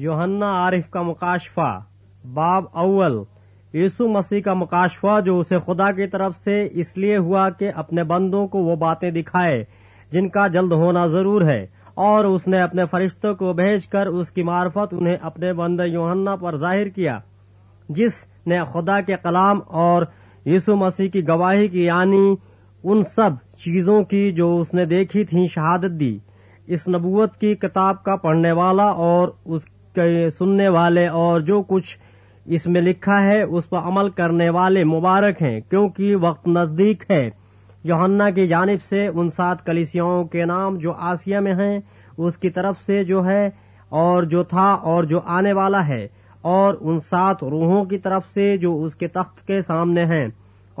योहन्ना आरिफ का मुकाशफा बाब अव्वल यीशु मसीह का मुकाशफा जो उसे खुदा की तरफ से इसलिए हुआ कि अपने बंदों को वो बातें दिखाए जिनका जल्द होना जरूर है और उसने अपने फरिश्तों को भेजकर उसकी मार्फत उन्हें अपने बंदे योहन्ना पर जाहिर किया जिसने खुदा के कलाम और यीशु मसीह की गवाही की यानी उन सब चीजों की जो उसने देखी थी शहादत दी इस नबूत की किताब का पढ़ने वाला और उस सुनने वाले और जो कुछ इसमें लिखा है उस पर अमल करने वाले मुबारक हैं क्योंकि वक्त नजदीक है योहन्ना की जानब से उन सात कलिसियाओं के नाम जो आसिया में हैं उसकी तरफ से जो है और जो था और जो आने वाला है और उन सात रूहों की तरफ से जो उसके तख्त के सामने हैं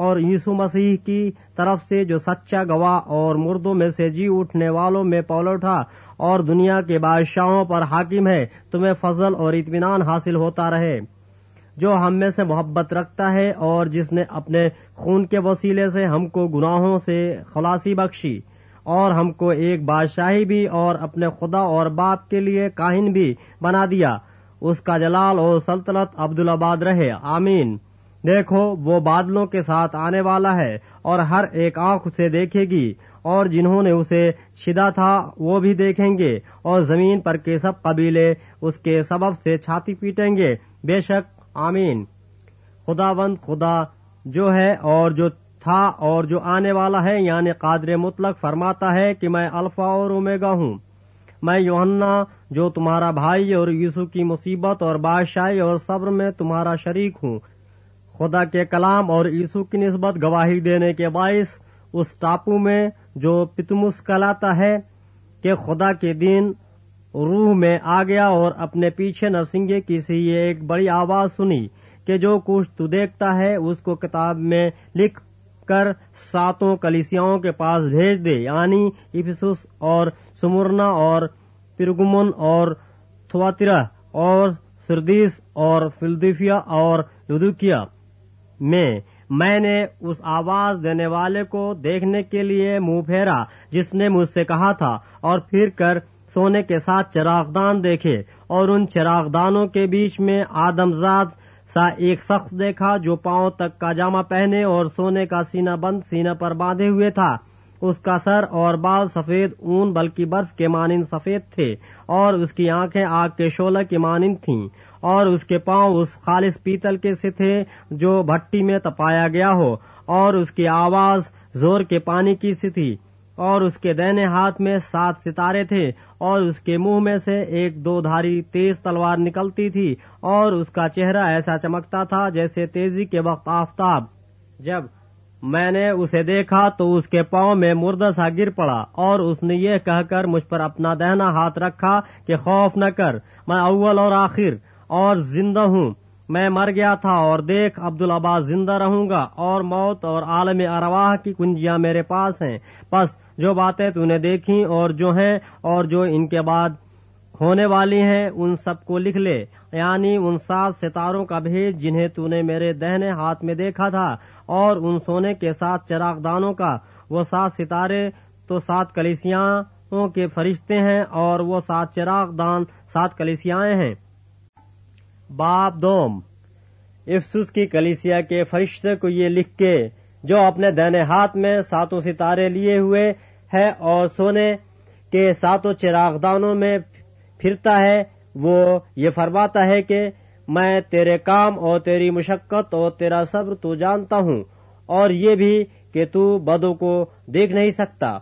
और यीशु मसीह की तरफ से जो सच्चा गवाह और मुर्दों में से जी उठने वालों में पौलौठा और दुनिया के बादशाहों पर हाकिम है तुम्हें फजल और इतमान हासिल होता रहे जो हम में से मोहब्बत रखता है और जिसने अपने खून के वसीले से हमको गुनाहों से खलासी बख्शी और हमको एक बादशाही भी और अपने खुदा और बाप के लिए काहिन भी बना दिया उसका जलाल और सल्तनत अब्दुलाबाद रहे आमीन देखो वो बादलों के साथ आने वाला है और हर एक आंख से देखेगी और जिन्होंने उसे छिदा था वो भी देखेंगे और जमीन पर के सब कबीले उसके सबब से छाती पीटेंगे बेशक आमीन खुदावंद खुदा जो है और जो था और जो आने वाला है यानी कादर मुतलक फरमाता है कि मैं अल्फा और उमेगा हूँ मैं योहन्ना जो तुम्हारा भाई और यीशु की मुसीबत और बादशाही और सब्र में तुम्हारा शरीक हूँ खुदा के कलाम और यीशु की नस्बत गवाही देने के बायस उस टापू में जो पितमुस कहलाता है कि खुदा के दिन रूह में आ गया और अपने पीछे नरसिंह की सी एक बड़ी आवाज सुनी कि जो कुछ तू देखता है उसको किताब में लिख कर सातों कलिसियाओं के पास भेज दे यानी इफिसुस और सुमुरना और पिरगुमन और थुआतिरा और सरदीस और फिलदिफिया और लुदुकिया में मैंने उस आवाज देने वाले को देखने के लिए मुंह फेरा जिसने मुझसे कहा था और फिर कर सोने के साथ चिरागदान देखे और उन चिरागदानों के बीच में आदमजाद सा एक शख्स देखा जो पाओ तक का जामा पहने और सोने का सीना बंद सीना पर बांधे हुए था उसका सर और बाल सफेद ऊन बल्कि बर्फ के मानिन सफेद थे और उसकी आंखें आग के शोला की मानिन थीं और उसके पांव उस खालिस पीतल के से थे जो भट्टी में तपाया गया हो और उसकी आवाज जोर के पानी की सी थी और उसके दहने हाथ में सात सितारे थे और उसके मुंह में से एक दो धारी तेज तलवार निकलती थी और उसका चेहरा ऐसा चमकता था जैसे तेजी के वक्त आफ्ताब जब मैंने उसे देखा तो उसके पाँव में मुर्दा सा गिर पड़ा और उसने यह कहकर मुझ पर अपना दहना हाथ रखा कि खौफ न कर मैं अव्वल और आखिर और जिंदा हूँ मैं मर गया था और देख अब्दुल अब्बास जिंदा रहूंगा और मौत और आलम अरवाह की कुंजियां मेरे पास हैं बस जो बातें तूने देखी और जो हैं और जो इनके बाद होने वाली हैं उन सबको लिख ले यानी उन सात सितारों का भेद जिन्हें तूने मेरे दहने हाथ में देखा था और उन सोने के सात चिरागदानों का वो सात सितारे तो सात कलिसियाओं के फरिश्ते हैं और वो सात दान सात कलिसियाएं हैं बाप दोम इफसुस की कलिसिया के फरिश्ते को ये लिख के जो अपने दहने हाथ में सातों सितारे लिए हुए है और सोने के सातों चिरागदानों में फिरता है वो ये फरमाता है कि मैं तेरे काम और तेरी मुशक्कत और तेरा सब्र तो जानता हूँ और ये भी कि तू बदों को देख नहीं सकता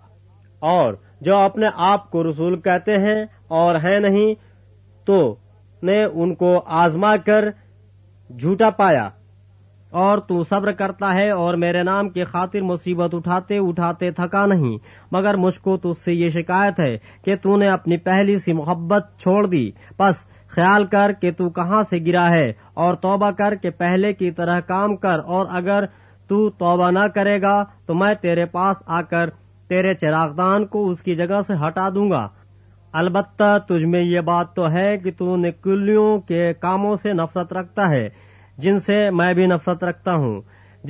और जो अपने आप को रसूल कहते हैं और है नहीं तो उसने उनको आजमा कर झूठा पाया और तू सब्र करता है और मेरे नाम की खातिर मुसीबत उठाते उठाते थका नहीं मगर मुझको तुझसे तो ये शिकायत है कि तूने अपनी पहली सी मोहब्बत छोड़ दी बस ख्याल कर कि तू कहाँ से गिरा है और तौबा कर के पहले की तरह काम कर और अगर तू तौबा ना करेगा तो मैं तेरे पास आकर तेरे चिरागदान को उसकी जगह से हटा दूंगा अलबत्ता तुझमें ये बात तो है कि तू निकुलियों के कामों से नफरत रखता है जिनसे मैं भी नफरत रखता हूँ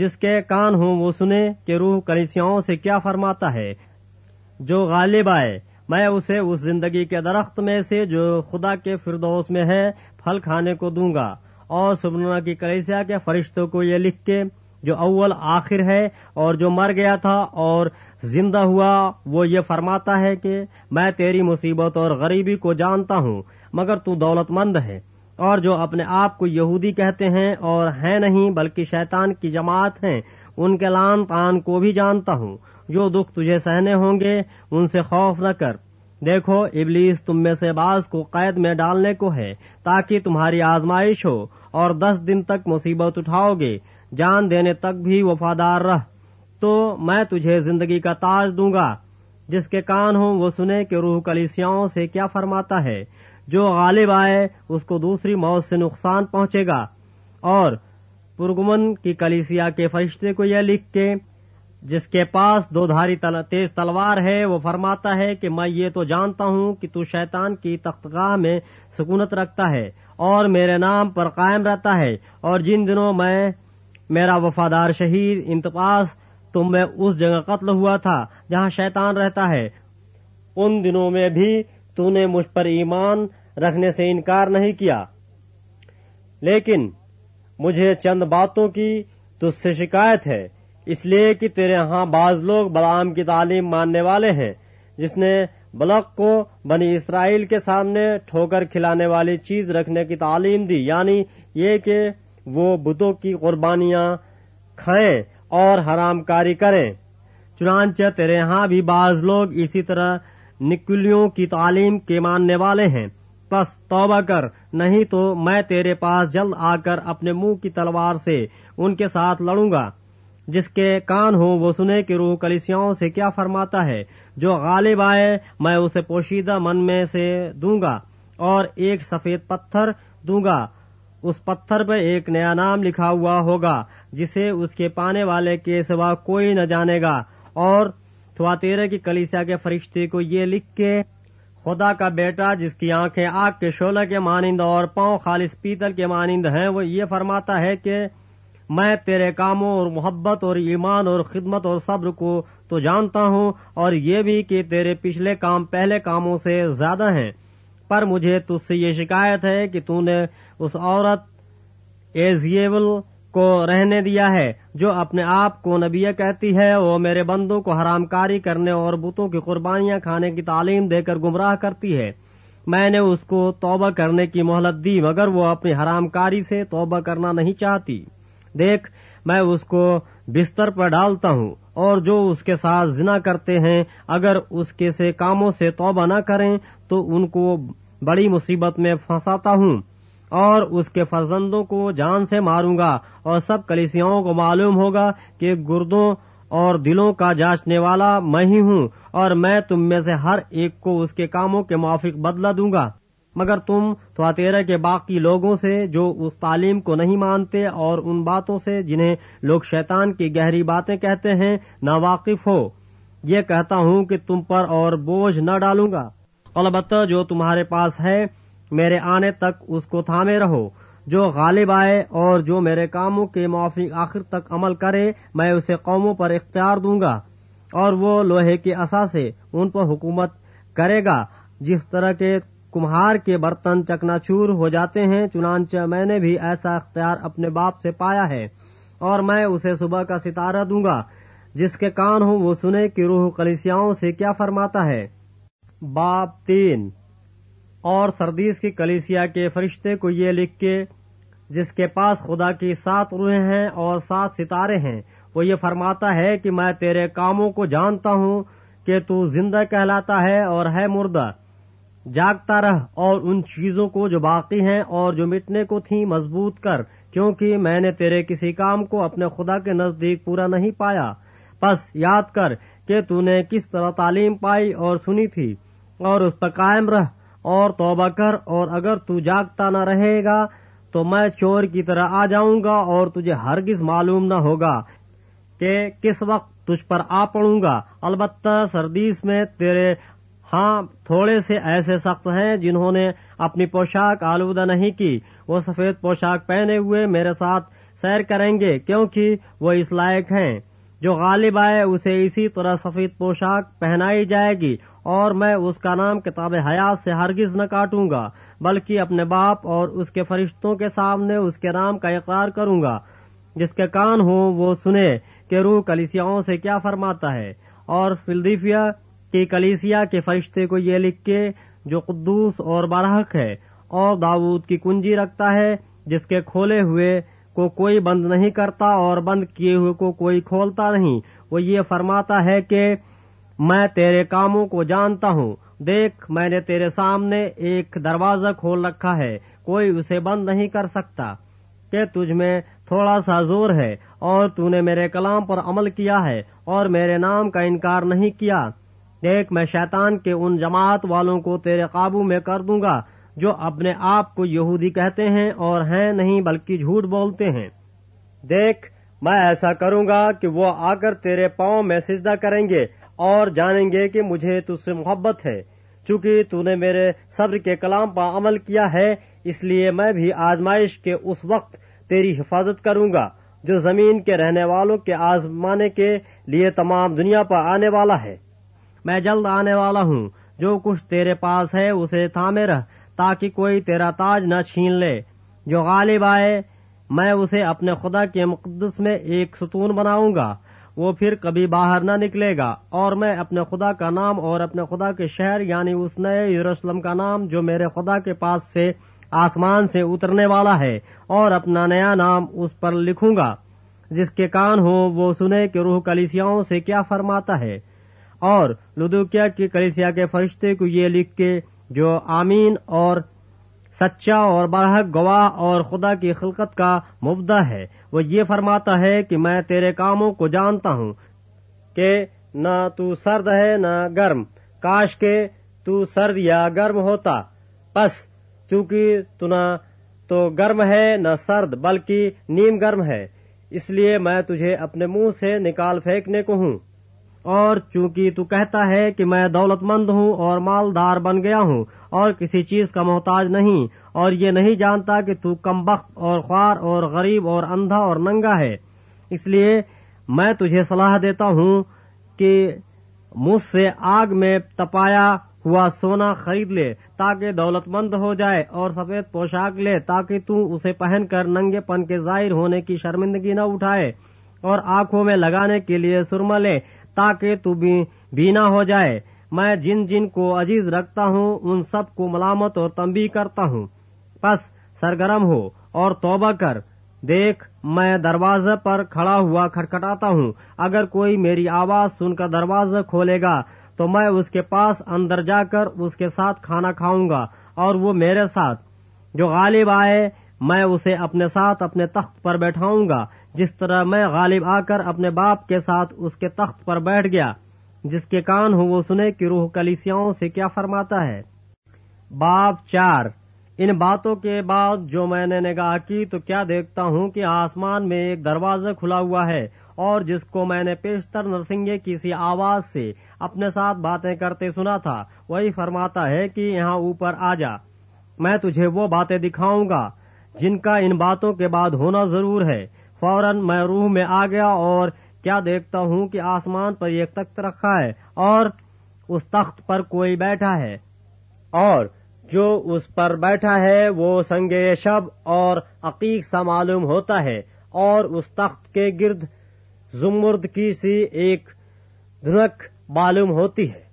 जिसके कान हूँ वो सुने कि रूह कलिसियाओं से क्या फरमाता है जो गालिब आए मैं उसे उस जिंदगी के दरख्त में से जो खुदा के फिरदौस में है फल खाने को दूंगा और सुबना की कलिसिया के फरिश्तों को ये लिख के जो अव्वल आखिर है और जो मर गया था और जिंदा हुआ वो ये फरमाता है कि मैं तेरी मुसीबत और गरीबी को जानता हूँ मगर तू दौलतमंद है और जो अपने आप को यहूदी कहते हैं और है नहीं बल्कि शैतान की जमात है उनके लान तान को भी जानता हूँ जो दुख तुझे सहने होंगे उनसे खौफ न कर देखो इबलीस तुम में से बाज को कैद में डालने को है ताकि तुम्हारी आजमाइश हो और दस दिन तक मुसीबत उठाओगे जान देने तक भी वफादार रह तो मैं तुझे जिंदगी का ताज दूंगा जिसके कान हो वो सुने कि रूह कलिसियाओं से क्या फरमाता है जो गालिब आए उसको दूसरी मौत से नुकसान पहुंचेगा और पुरगुमन की कलिसिया के फरिश्ते को यह लिख के जिसके पास दो धारी तल, तेज तलवार है वो फरमाता है कि मैं ये तो जानता हूँ कि तू शैतान की तख्तगाह में सुकूनत रखता है और मेरे नाम पर कायम रहता है और जिन दिनों मैं मेरा वफादार शहीद इंतपास तो मैं उस जगह कत्ल हुआ था जहाँ शैतान रहता है उन दिनों में भी तूने मुझ पर ईमान रखने से इनकार नहीं किया लेकिन मुझे चंद बातों की तुझसे शिकायत है इसलिए कि तेरे यहाँ बाज लोग बलाम की तालीम मानने वाले हैं जिसने बलक को बनी इसराइल के सामने ठोकर खिलाने वाली चीज रखने की तालीम दी यानी ये कि वो बुतों की कुर्बानियाँ खाएं और हरामकारी करे चुनाच तेरे यहाँ भी बाज लोग इसी तरह निकुलियों की तालीम के मानने वाले हैं बस तौबा कर नहीं तो मैं तेरे पास जल्द आकर अपने मुंह की तलवार से उनके साथ लड़ूंगा जिसके कान हो वो सुने कि रूह कलिसियाओं से क्या फरमाता है जो गालिब आए मैं उसे पोशीदा मन में से दूंगा और एक सफेद पत्थर दूंगा उस पत्थर पर एक नया नाम लिखा हुआ होगा जिसे उसके पाने वाले के सिवा कोई न जानेगा और थुआतेरे की कलिसिया के फरिश्ते को ये लिख के खुदा का बेटा जिसकी आंखें आग के शोला के मानिंद और पांव खालिश पीतल के मानिंद हैं वो ये फरमाता है कि मैं तेरे कामों और मोहब्बत और ईमान और खिदमत और सब्र को तो जानता हूँ और ये भी कि तेरे पिछले काम पहले कामों से ज्यादा हैं पर मुझे तुझसे ये शिकायत है कि तूने उस औरत एजियेबल को रहने दिया है जो अपने आप को नबीय कहती है वो मेरे बंदों को हरामकारी करने और बुतों की कुर्बानियां खाने की तालीम देकर गुमराह करती है मैंने उसको तौबा करने की मोहलत दी मगर वो अपनी हरामकारी से तौबा करना नहीं चाहती देख मैं उसको बिस्तर पर डालता हूँ और जो उसके साथ जिना करते हैं अगर उसके से कामों से तौबा न करें तो उनको बड़ी मुसीबत में फंसाता हूँ और उसके फर्जंदों को जान से मारूंगा और सब कलिसियाओं को मालूम होगा कि गुर्दों और दिलों का जांचने वाला मैं ही हूँ और मैं तुम में से हर एक को उसके कामों के मुआफिक बदला दूंगा मगर तुम थवातेरा के बाकी लोगों से जो उस तालीम को नहीं मानते और उन बातों से जिन्हें लोग शैतान की गहरी बातें कहते हैं नावाकिफ हो ये कहता हूँ कि तुम पर और बोझ न डालूंगा अलबत् जो तुम्हारे पास है मेरे आने तक उसको थामे रहो जो गालिब आए और जो मेरे कामों के मुआफिक आखिर तक अमल करे मैं उसे कौमों पर इख्तियार दूंगा और वो लोहे के असा से उन पर हुकूमत करेगा जिस तरह के कुम्हार के बर्तन चकनाचूर हो जाते हैं चुनानचे मैंने भी ऐसा अख्तियार अपने बाप से पाया है और मैं उसे सुबह का सितारा दूंगा जिसके कान हूँ वो सुने की रूह कलिसियाओं से क्या फरमाता है बाप तीन और सरदीस की कलिसिया के फरिश्ते को ये लिख के जिसके पास खुदा की सात रूहें हैं और सात सितारे हैं वो ये फरमाता है कि मैं तेरे कामों को जानता हूँ कि तू जिंदा कहलाता है और है मुर्दा जागता रह और उन चीजों को जो बाकी हैं और जो मिटने को थी मजबूत कर क्योंकि मैंने तेरे किसी काम को अपने खुदा के नजदीक पूरा नहीं पाया बस याद कर कि तूने किस तरह तालीम पाई और सुनी थी और उस पर कायम रह और तौबा कर और अगर तू जागता न रहेगा तो मैं चोर की तरह आ जाऊंगा और तुझे हरगिज मालूम न होगा कि किस वक्त तुझ पर आ पड़ूंगा अलबत्ता सर्दीस में तेरे हाँ थोड़े से ऐसे शख्स हैं जिन्होंने अपनी पोशाक आलूदा नहीं की वो सफेद पोशाक पहने हुए मेरे साथ सैर करेंगे क्योंकि वो इस लायक हैं जो गालिब आए उसे इसी तरह सफेद पोशाक पहनाई जाएगी और मैं उसका नाम किताब हयात से हरगिज न काटूंगा बल्कि अपने बाप और उसके फरिश्तों के सामने उसके नाम का इकरार करूंगा जिसके कान हो वो सुने कि रूह कलिसियाओं से क्या फरमाता है और फिलदीफिया की कलिसिया के फरिश्ते को ये लिख के जो कुद्दूस और बारहक है और दाऊद की कुंजी रखता है जिसके खोले हुए को कोई बंद नहीं करता और बंद किए हुए को कोई खोलता नहीं वो ये फरमाता है कि मैं तेरे कामों को जानता हूँ देख मैंने तेरे सामने एक दरवाजा खोल रखा है कोई उसे बंद नहीं कर सकता के तुझ में थोड़ा सा जोर है और तूने मेरे कलाम पर अमल किया है और मेरे नाम का इनकार नहीं किया देख मैं शैतान के उन जमात वालों को तेरे काबू में कर दूंगा जो अपने आप को यहूदी कहते हैं और हैं नहीं बल्कि झूठ बोलते हैं देख मैं ऐसा करूंगा कि वो आकर तेरे पाँव में सिजदा करेंगे और जानेंगे कि मुझे तुझसे मोहब्बत है चूंकि तूने मेरे सब्र के कलाम पर अमल किया है इसलिए मैं भी आजमाइश के उस वक्त तेरी हिफाजत करूंगा जो जमीन के रहने वालों के आजमाने के लिए तमाम दुनिया पर आने वाला है मैं जल्द आने वाला हूँ जो कुछ तेरे पास है उसे थामे रह ताकि कोई तेरा ताज न छीन ले जो गालिब आए मैं उसे अपने खुदा के मुकदस में एक सुतून बनाऊंगा वो फिर कभी बाहर ना निकलेगा और मैं अपने खुदा का नाम और अपने खुदा के शहर यानी उस नए यरूशलेम का नाम जो मेरे खुदा के पास से आसमान से उतरने वाला है और अपना नया नाम उस पर लिखूंगा जिसके कान हो वो सुने कि रूह कलिसियाओं से क्या फरमाता है और लुदुकिया की कलिसिया के फरिश्ते को ये लिख के जो आमीन और सच्चा और बाहक गवाह और खुदा की खिलकत का मुबदा है वो ये फरमाता है कि मैं तेरे कामों को जानता हूँ कि न तू सर्द है न गर्म काश के तू सर्द या गर्म होता बस चूंकि तू न तो गर्म है न सर्द बल्कि नीम गर्म है इसलिए मैं तुझे अपने मुंह से निकाल फेंकने को हूँ और चूंकि तू कहता है कि मैं दौलतमंद हूँ और मालदार बन गया हूँ और किसी चीज का मोहताज नहीं और ये नहीं जानता कि तू कमबख्त और ख्वार और गरीब और अंधा और नंगा है इसलिए मैं तुझे सलाह देता हूँ कि मुझसे आग में तपाया हुआ सोना खरीद ले ताकि दौलतमंद हो जाए और सफेद पोशाक ले ताकि तू उसे पहनकर नंगे पन के जाहिर होने की शर्मिंदगी न उठाए और आंखों में लगाने के लिए सुरमा ले ताकि तू भी बीना हो जाए मैं जिन जिन को अजीज रखता हूँ उन सब को मलामत और तंबी करता हूँ पास सरगरम हो और तौबा कर देख मैं दरवाजे पर खड़ा हुआ खटखटाता हूँ अगर कोई मेरी आवाज सुनकर दरवाजा खोलेगा तो मैं उसके पास अंदर जाकर उसके साथ खाना खाऊंगा और वो मेरे साथ जो गालिब आए मैं उसे अपने साथ अपने तख्त पर बैठाऊंगा जिस तरह मैं गालिब आकर अपने बाप के साथ उसके तख्त पर बैठ गया जिसके कान हो वो सुने कि रूह कलिसियाओं से क्या फरमाता है बाप चार इन बातों के बाद जो मैंने निगाह की तो क्या देखता हूँ कि आसमान में एक दरवाजा खुला हुआ है और जिसको मैंने पेशतर नरसिंह किसी आवाज से अपने साथ बातें करते सुना था वही फरमाता है कि यहाँ ऊपर आ जा मैं तुझे वो बातें दिखाऊंगा जिनका इन बातों के बाद होना जरूर है फौरन मैं रूह में आ गया और क्या देखता हूँ कि आसमान पर एक तख्त रखा है और उस तख्त पर कोई बैठा है और जो उस पर बैठा है वो संगे शब और अकीक सा मालूम होता है और उस तख्त के गिर्द जुमुर्द की सी एक धुनक मालूम होती है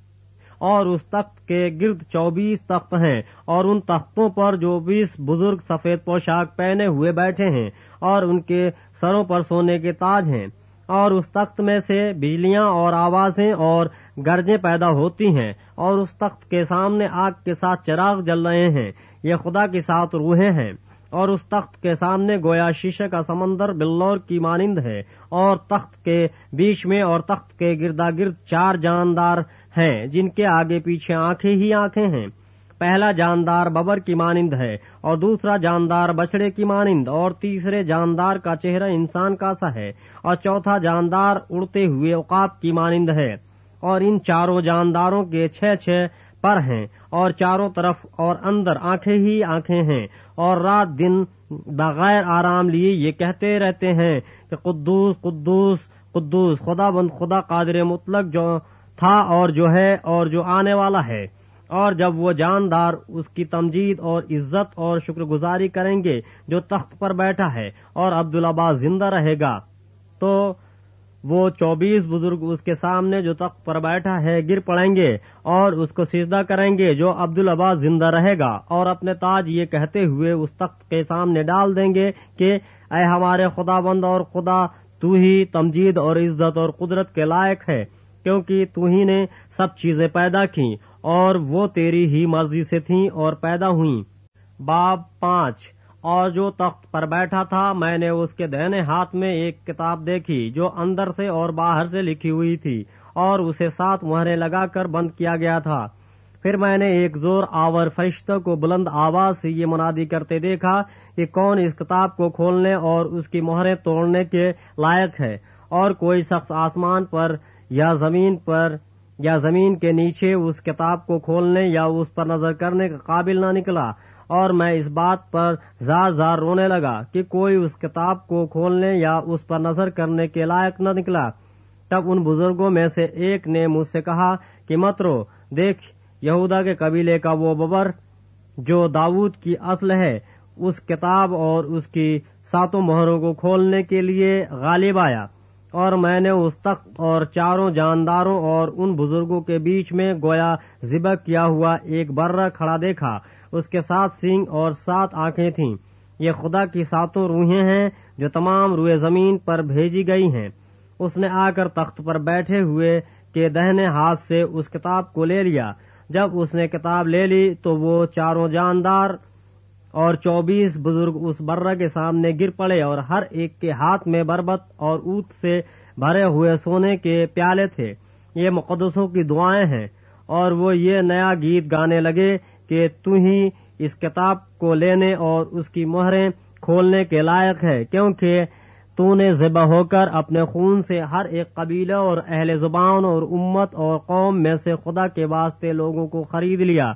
और उस तख्त के गिर्द चौबीस तख्त हैं और उन तख्तों पर जो बीस बुजुर्ग सफेद पोशाक पहने हुए बैठे हैं और उनके सरों पर सोने के ताज हैं और उस तख्त में से बिजलियां और आवाजें और गर्जे पैदा होती हैं और उस तख्त के सामने आग के साथ चिराग जल रहे हैं ये खुदा के साथ रूहे हैं और उस तख्त के सामने गोया शीशे का समंदर बिल्लौर की मानिंद है और तख्त के बीच में और तख्त के गिरदा गिर्द चार जानदार है जिनके आगे पीछे आंखें ही आखे है पहला जानदार बबर की मानिंद है और दूसरा जानदार बछड़े की मानिंद और तीसरे जानदार का चेहरा इंसान का सा है और चौथा जानदार उड़ते हुए औकाब की मानिंद है और इन चारों जानदारों के छह छह पर हैं और चारों तरफ और अंदर आंखें ही आंखें हैं और रात दिन बगैर आराम लिए ये कहते रहते हैं कि कुद्दूस कुद्दूस कुद्दूस खुदा बंद खुदा कादिर मुतलक जो था और जो है और जो आने वाला है और जब वो जानदार उसकी तमजीद और इज्जत और शुक्रगुजारी करेंगे जो तख्त पर बैठा है और अब्दुल अब्बास जिंदा रहेगा तो वो चौबीस बुजुर्ग उसके सामने जो तख्त पर बैठा है गिर पड़ेंगे और उसको सीजदा करेंगे जो अब्दुल अब्बास जिंदा रहेगा और अपने ताज ये कहते हुए उस तख्त के सामने डाल देंगे कि अय हमारे खुदाबंद और खुदा तू ही तमजीद और इज्जत और कुदरत के लायक है क्योंकि तू ही ने सब चीजें पैदा की और वो तेरी ही मर्जी से थीं और पैदा हुई बाब पांच और जो तख्त पर बैठा था मैंने उसके दहने हाथ में एक किताब देखी जो अंदर से और बाहर से लिखी हुई थी और उसे सात मुहरें लगाकर बंद किया गया था फिर मैंने एक जोर आवर फरिश्तों को बुलंद आवाज से ये मुनादी करते देखा कि कौन इस किताब को खोलने और उसकी मोहरें तोड़ने के लायक है और कोई शख्स आसमान पर या जमीन पर या जमीन के नीचे उस किताब को खोलने या उस पर नजर करने का काबिल ना निकला और मैं इस बात पर जार जार रोने लगा कि कोई उस किताब को खोलने या उस पर नजर करने के लायक न निकला तब उन बुजुर्गों में से एक ने मुझसे कहा कि मत रो देख यहूदा के कबीले का वो बबर जो दाऊद की असल है उस किताब और उसकी सातों मोहरों को खोलने के लिए गालिब आया और मैंने उस तख्त और चारों जानदारों और उन बुजुर्गों के बीच में गोया जिबा किया हुआ एक बर्रा खड़ा देखा उसके सात सिंग और सात आंखें थीं ये खुदा की सातों रूहें हैं जो तमाम रूए जमीन पर भेजी गई हैं उसने आकर तख्त पर बैठे हुए के दहने हाथ से उस किताब को ले लिया जब उसने किताब ले ली तो वो चारों जानदार और चौबीस बुजुर्ग उस बर्रा के सामने गिर पड़े और हर एक के हाथ में बरबत और ऊत से भरे हुए सोने के प्याले थे ये मुकदसों की दुआएं हैं और वो ये नया गीत गाने लगे कि तू ही इस किताब को लेने और उसकी मोहरें खोलने के लायक है क्योंकि तूने ज़िबा होकर अपने खून से हर एक कबीला और अहल जुबान और उम्मत और कौम में से खुदा के वास्ते लोगों को खरीद लिया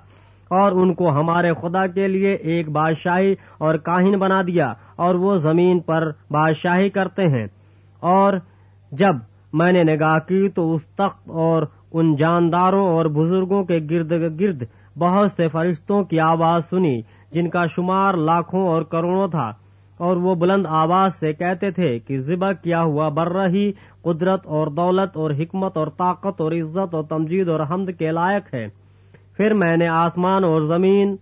और उनको हमारे खुदा के लिए एक बादशाही और काहिन बना दिया और वो जमीन पर बादशाही करते हैं और जब मैंने निगाह की तो उस तख्त और उन जानदारों और बुजुर्गों के गिर्द गिर्द बहुत से फरिश्तों की आवाज सुनी जिनका शुमार लाखों और करोड़ों था और वो बुलंद आवाज से कहते थे कि जिबा किया हुआ बर्रा ही कुदरत और दौलत और हिकमत और ताकत और इज्जत और तमजीद और हमद के लायक है फिर मैंने आसमान और जमीन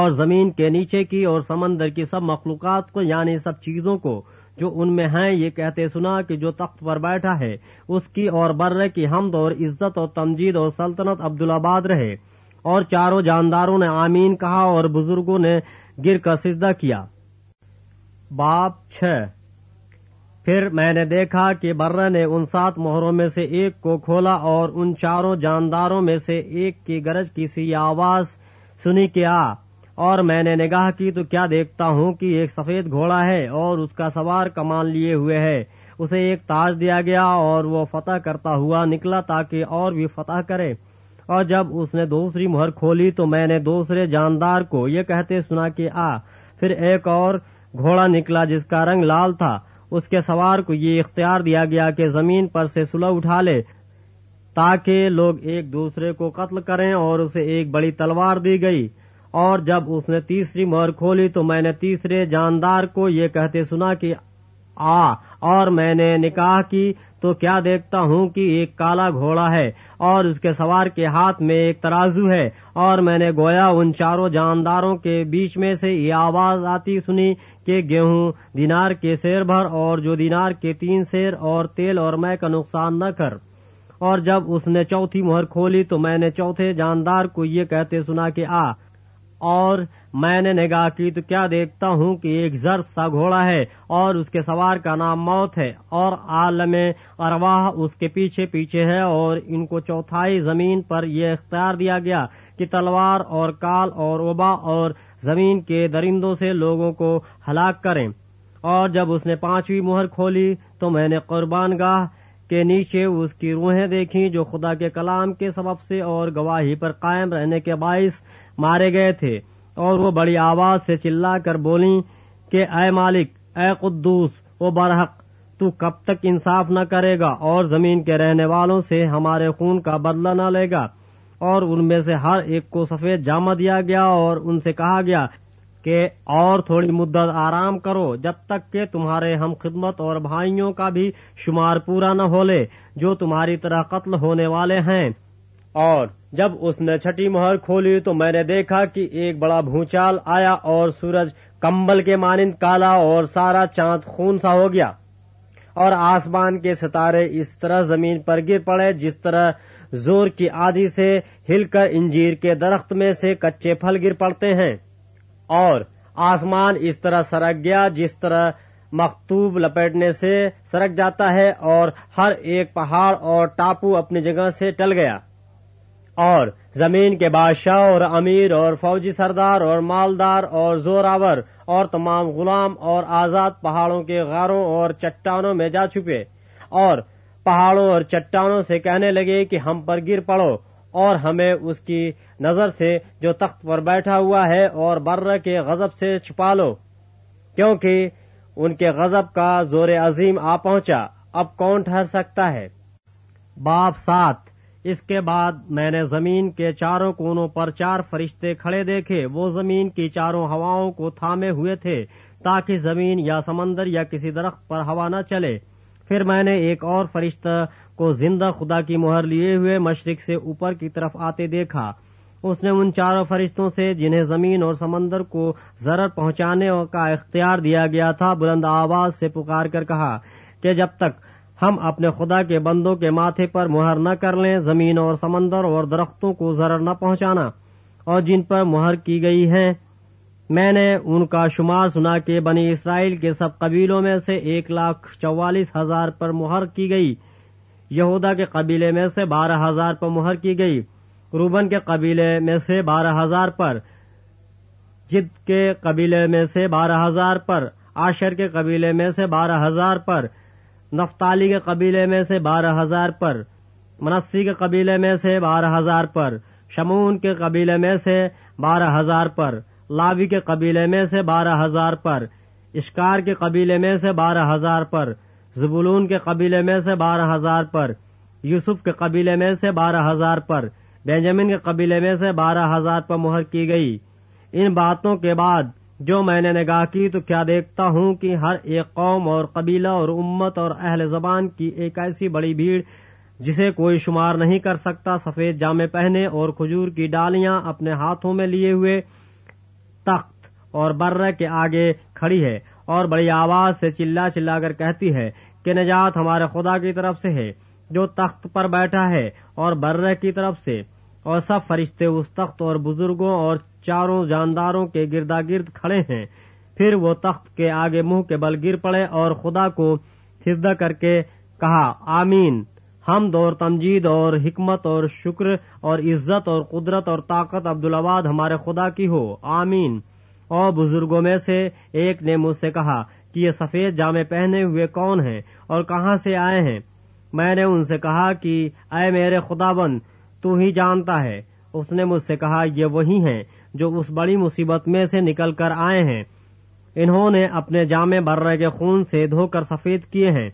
और जमीन के नीचे की और समंदर की सब मखलूकत को यानी सब चीजों को जो उनमें हैं ये कहते सुना कि जो तख्त पर बैठा है उसकी और बर्र की हमद और इज्जत और तमजीद और सल्तनत अब्दुल्लाबाद रहे और चारों जानदारों ने आमीन कहा और बुजुर्गों ने गिर कर सिजदा किया बाप छ फिर मैंने देखा कि बर्रा ने उन सात मोहरों में से एक को खोला और उन चारों जानदारों में से एक की गरज की सी आवाज सुनी के आ और मैंने निगाह की तो क्या देखता हूँ कि एक सफेद घोड़ा है और उसका सवार कमान लिए हुए है उसे एक ताज दिया गया और वो फतह करता हुआ निकला ताकि और भी फतह करे और जब उसने दूसरी मुहर खोली तो मैंने दूसरे जानदार को ये कहते सुना कि आ फिर एक और घोड़ा निकला जिसका रंग लाल था उसके सवार को ये इख्तियार दिया गया कि जमीन पर से सुलह उठा ले ताकि लोग एक दूसरे को कत्ल करें और उसे एक बड़ी तलवार दी गई और जब उसने तीसरी मोहर खोली तो मैंने तीसरे जानदार को ये कहते सुना कि आ और मैंने निकाह की तो क्या देखता हूँ कि एक काला घोड़ा है और उसके सवार के हाथ में एक तराजू है और मैंने गोया उन चारों जानदारों के बीच में से ये आवाज आती सुनी कि गेहूँ दिनार के शेर भर और जो दिनार के तीन शेर और तेल और मैं का नुकसान न कर और जब उसने चौथी मुहर खोली तो मैंने चौथे जानदार को ये कहते सुना कि आ और मैंने निगाह की तो क्या देखता हूँ कि एक जर्द सा घोड़ा है और उसके सवार का नाम मौत है और आलम अरवाह उसके पीछे पीछे है और इनको चौथाई जमीन पर यह इख्तियार दिया गया कि तलवार और काल और ओबा और जमीन के दरिंदों से लोगों को हलाक करें और जब उसने पांचवी मुहर खोली तो मैंने कुर्बान गाह के नीचे उसकी रूहें देखी जो खुदा के कलाम के सबब से और गवाही पर कायम रहने के बायस मारे गए थे और वो बड़ी आवाज से चिल्लाकर बोली कि अय मालिक अय कुदूस वो बरहक तू कब तक इंसाफ न करेगा और जमीन के रहने वालों से हमारे खून का बदला न लेगा और उनमें से हर एक को सफेद जामा दिया गया और उनसे कहा गया कि और थोड़ी मुद्दत आराम करो जब तक के तुम्हारे हम खिदमत और भाइयों का भी शुमार पूरा न हो ले जो तुम्हारी तरह कत्ल होने वाले हैं और जब उसने छठी मोहर खोली तो मैंने देखा कि एक बड़ा भूचाल आया और सूरज कंबल के मानिंद काला और सारा चांद खून सा हो गया और आसमान के सितारे इस तरह जमीन पर गिर पड़े जिस तरह जोर की आदि से हिलकर इंजीर के दरख्त में से कच्चे फल गिर पड़ते हैं और आसमान इस तरह सरक गया जिस तरह मखतूब लपेटने से सरक जाता है और हर एक पहाड़ और टापू अपनी जगह से टल गया और जमीन के बादशाह और अमीर और फौजी सरदार और मालदार और जोरावर और तमाम गुलाम और आजाद पहाड़ों के गारों और चट्टानों में जा छुपे और पहाड़ों और चट्टानों से कहने लगे कि हम पर गिर पड़ो और हमें उसकी नजर से जो तख्त पर बैठा हुआ है और बर्र के गजब से छुपा लो क्योंकि उनके गजब का जोर अजीम आ पहुंचा अब कौन ठहर सकता है बाप सात इसके बाद मैंने जमीन के चारों कोनों पर चार फरिश्ते खड़े देखे वो जमीन की चारों हवाओं को थामे हुए थे ताकि जमीन या समंदर या किसी दरख्त पर हवा न चले फिर मैंने एक और फरिश्ता को जिंदा खुदा की मुहर लिए हुए मशरक से ऊपर की तरफ आते देखा उसने उन चारों फरिश्तों से जिन्हें जमीन और समंदर को जरर पहुंचाने का इख्तियार दिया गया था बुलंद आवाज से पुकार कर कहा कि जब तक हम अपने खुदा के बंदों के माथे पर मुहर न कर लें जमीन और समंदर और दरख्तों को जरर न पहुंचाना और जिन पर मुहर की गई है मैंने उनका शुमार सुना कि बनी इसराइल के सब कबीलों में से एक लाख चौवालीस हजार पर मुहर की गई यहूदा के कबीले में से बारह हजार पर मुहर की गई रूबन के कबीले में से बारह हजार पर जिद के कबीले में से बारह हजार पर आशर के कबीले में से बारह हजार पर नफ्ताली के कबीले में से बारह हजार पर मनस्सी के कबीले में से बारह हजार पर शमून के कबीले में से बारह हजार पर लावी के कबीले में से बारह हजार पर इश्कार के कबीले में से बारह हजार पर जबुलून के कबीले में से बारह हजार पर यूसुफ के कबीले में से बारह हजार पर बेंजामिन के कबीले में से बारह हजार पर मुहर की गई इन बातों के बाद जो मैंने निगाह की तो क्या देखता हूँ कि हर एक कौम और कबीला और उम्मत और अहल जबान की एक ऐसी बड़ी भीड़ जिसे कोई शुमार नहीं कर सकता सफेद जामे पहने और खजूर की डालियां अपने हाथों में लिए हुए तख्त और बर्र के आगे खड़ी है और बड़ी आवाज से चिल्ला चिल्ला कर कहती है कि निजात हमारे खुदा की तरफ से है जो तख्त पर बैठा है और बर्र की तरफ से और सब फरिश्ते उस तख्त और बुजुर्गों और चारों जानदारों के गिर्द खड़े हैं फिर वो तख्त के आगे मुंह के बल गिर पड़े और खुदा को सिद्धा करके कहा आमीन हम और तमजीद और हिकमत और शुक्र और इज्जत और कुदरत और ताकत अब्दुलवाद हमारे खुदा की हो आमीन और बुजुर्गों में से एक ने मुझसे कहा कि ये सफेद जामे पहने हुए कौन हैं और कहाँ से आए हैं मैंने उनसे कहा कि अय मेरे खुदाबंद तू ही जानता है उसने मुझसे कहा ये वही हैं जो उस बड़ी मुसीबत में से निकल कर आए हैं इन्होंने अपने जामे बर्रे के खून से धोकर सफेद किए हैं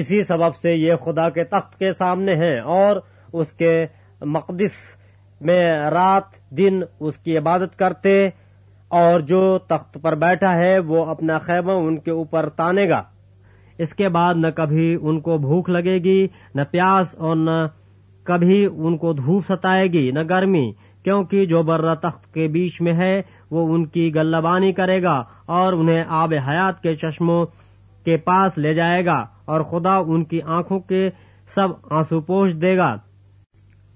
इसी सबब से ये खुदा के तख्त के सामने हैं और उसके मकदस में रात दिन उसकी इबादत करते और जो तख्त पर बैठा है वो अपना खैमा उनके ऊपर तानेगा इसके बाद न कभी उनको भूख लगेगी न प्यास और न कभी उनको धूप सताएगी न गर्मी क्योंकि जो बर्रा तख्त के बीच में है वो उनकी गल्लाबानी करेगा और उन्हें आब हयात के चश्मों के पास ले जाएगा और खुदा उनकी आंखों के सब आंसू पोष देगा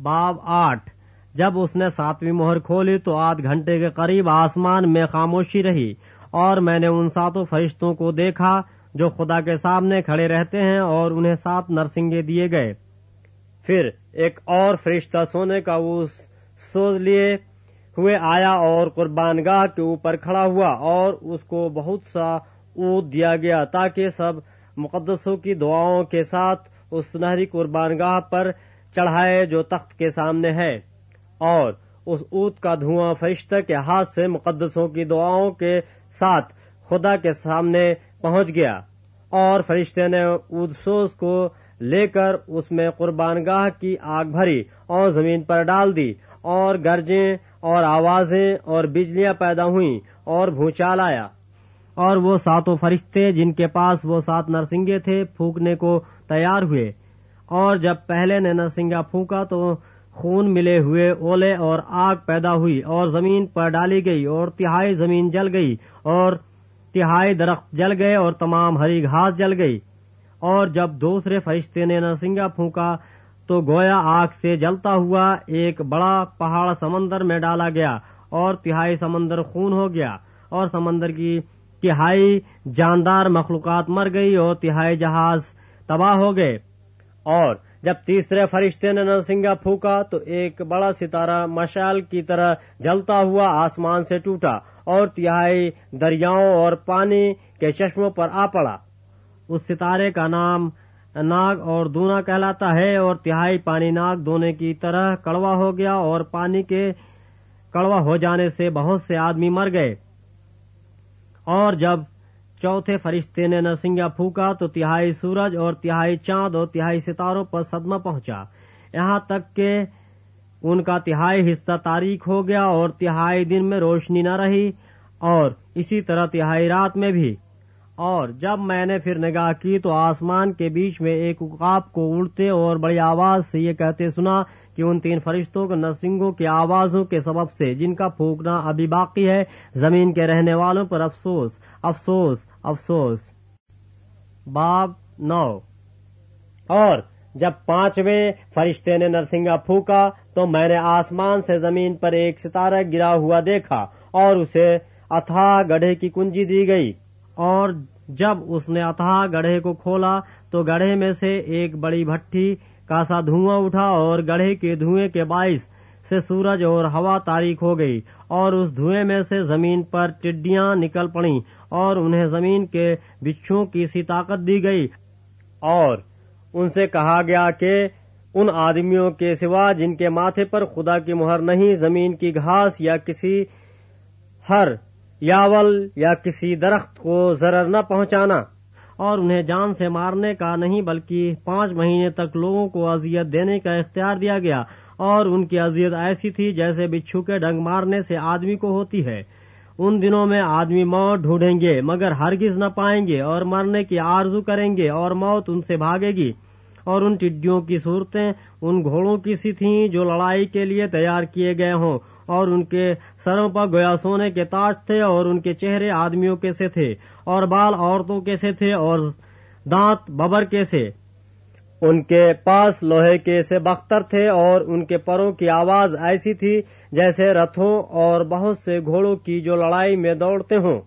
बाब आठ जब उसने सातवीं मोहर खोली तो आध घंटे के करीब आसमान में खामोशी रही और मैंने उन सातों फरिश्तों को देखा जो खुदा के सामने खड़े रहते हैं और उन्हें सात नरसिंगे दिए गए फिर एक और फरिश्ता सोने का उस सोज लिए हुए आया और कुर्बानगाह के ऊपर खड़ा हुआ और उसको बहुत सा ऊद दिया गया ताकि सब मुकदसों की दुआओं के साथ उस सुनहरी कुर्बानगाह पर चढ़ाए जो तख्त के सामने है और उस ऊद का धुआं फरिश्ते के हाथ से मुकदसों की दुआओं के साथ खुदा के सामने पहुंच गया और फरिश्ते ने सोज को लेकर उसमें कुर्बानगाह की आग भरी और जमीन पर डाल दी और गर्जें और आवाजें और बिजलियां पैदा हुई और भूचाल आया और वो सातों फरिश्ते जिनके पास वो सात नरसिंगे थे फूकने को तैयार हुए और जब पहले ने नरसिंगा फूका तो खून मिले हुए ओले और आग पैदा हुई और जमीन पर डाली गई और तिहाई जमीन जल गई और तिहाई दरख्त जल गए और तमाम हरी घास जल गई और जब दूसरे फरिश्ते ने नरसिंगा फूका तो गोया आग से जलता हुआ एक बड़ा पहाड़ समंदर में डाला गया और तिहाई समंदर खून हो गया और समंदर की तिहाई जानदार मखलूक मर गई और तिहाई जहाज तबाह हो गए और जब तीसरे फरिश्ते ने नरसिंगा फूका तो एक बड़ा सितारा मशाल की तरह जलता हुआ आसमान से टूटा और तिहाई दरियाओं और पानी के चश्मों पर आ पड़ा उस सितारे का नाम नाग और दूना कहलाता है और तिहाई पानी नाग दोने की तरह कड़वा हो गया और पानी के कड़वा हो जाने से बहुत से आदमी मर गए और जब चौथे फरिश्ते ने नरसिंगा फूका तो तिहाई सूरज और तिहाई चांद और तिहाई सितारों पर सदमा पहुंचा यहाँ तक के उनका तिहाई हिस्सा तारीख हो गया और तिहाई दिन में रोशनी न रही और इसी तरह तिहाई रात में भी और जब मैंने फिर निगाह की तो आसमान के बीच में एक उकाब को उड़ते और बड़ी आवाज से ये कहते सुना कि उन तीन फरिश्तों को नरसिंगों की आवाजों के सबब से जिनका फूकना अभी बाकी है जमीन के रहने वालों पर अफसोस अफसोस अफसोस बाब नौ और जब पांचवें फरिश्ते ने नरसिंगा फूका तो मैंने आसमान से जमीन पर एक सितारा गिरा हुआ देखा और उसे अथाह गढ़े की कुंजी दी गई और जब उसने अथाह गढ़े को खोला तो गढ़े में से एक बड़ी भट्टी का सा धुआं उठा और गढ़े के धुएं के बाइस से सूरज और हवा तारीख हो गई और उस धुएं में से जमीन पर टिड्डियां निकल पड़ी और उन्हें जमीन के बिच्छू की सी ताकत दी गई और उनसे कहा गया कि उन आदमियों के सिवा जिनके माथे पर खुदा की मुहर नहीं जमीन की घास या किसी हर यावल या किसी दरख्त को जरर न पहुंचाना और उन्हें जान से मारने का नहीं बल्कि पांच महीने तक लोगों को अजियत देने का इख्तियार दिया गया और उनकी अजियत ऐसी थी जैसे बिच्छू के डंग मारने से आदमी को होती है उन दिनों में आदमी मौत ढूंढेंगे मगर हरगिज न पाएंगे और मरने की आरजू करेंगे और मौत उनसे भागेगी और उन टिड्डियों की सूरतें उन घोड़ों की सी थी जो लड़ाई के लिए तैयार किए गए हों और उनके सरों पर गोया सोने के ताज थे और उनके चेहरे आदमियों के से थे और बाल औरतों के से थे और दांत बबर के से उनके पास लोहे के से बख्तर थे और उनके परों की आवाज ऐसी थी जैसे रथों और बहुत से घोड़ों की जो लड़ाई में दौड़ते हों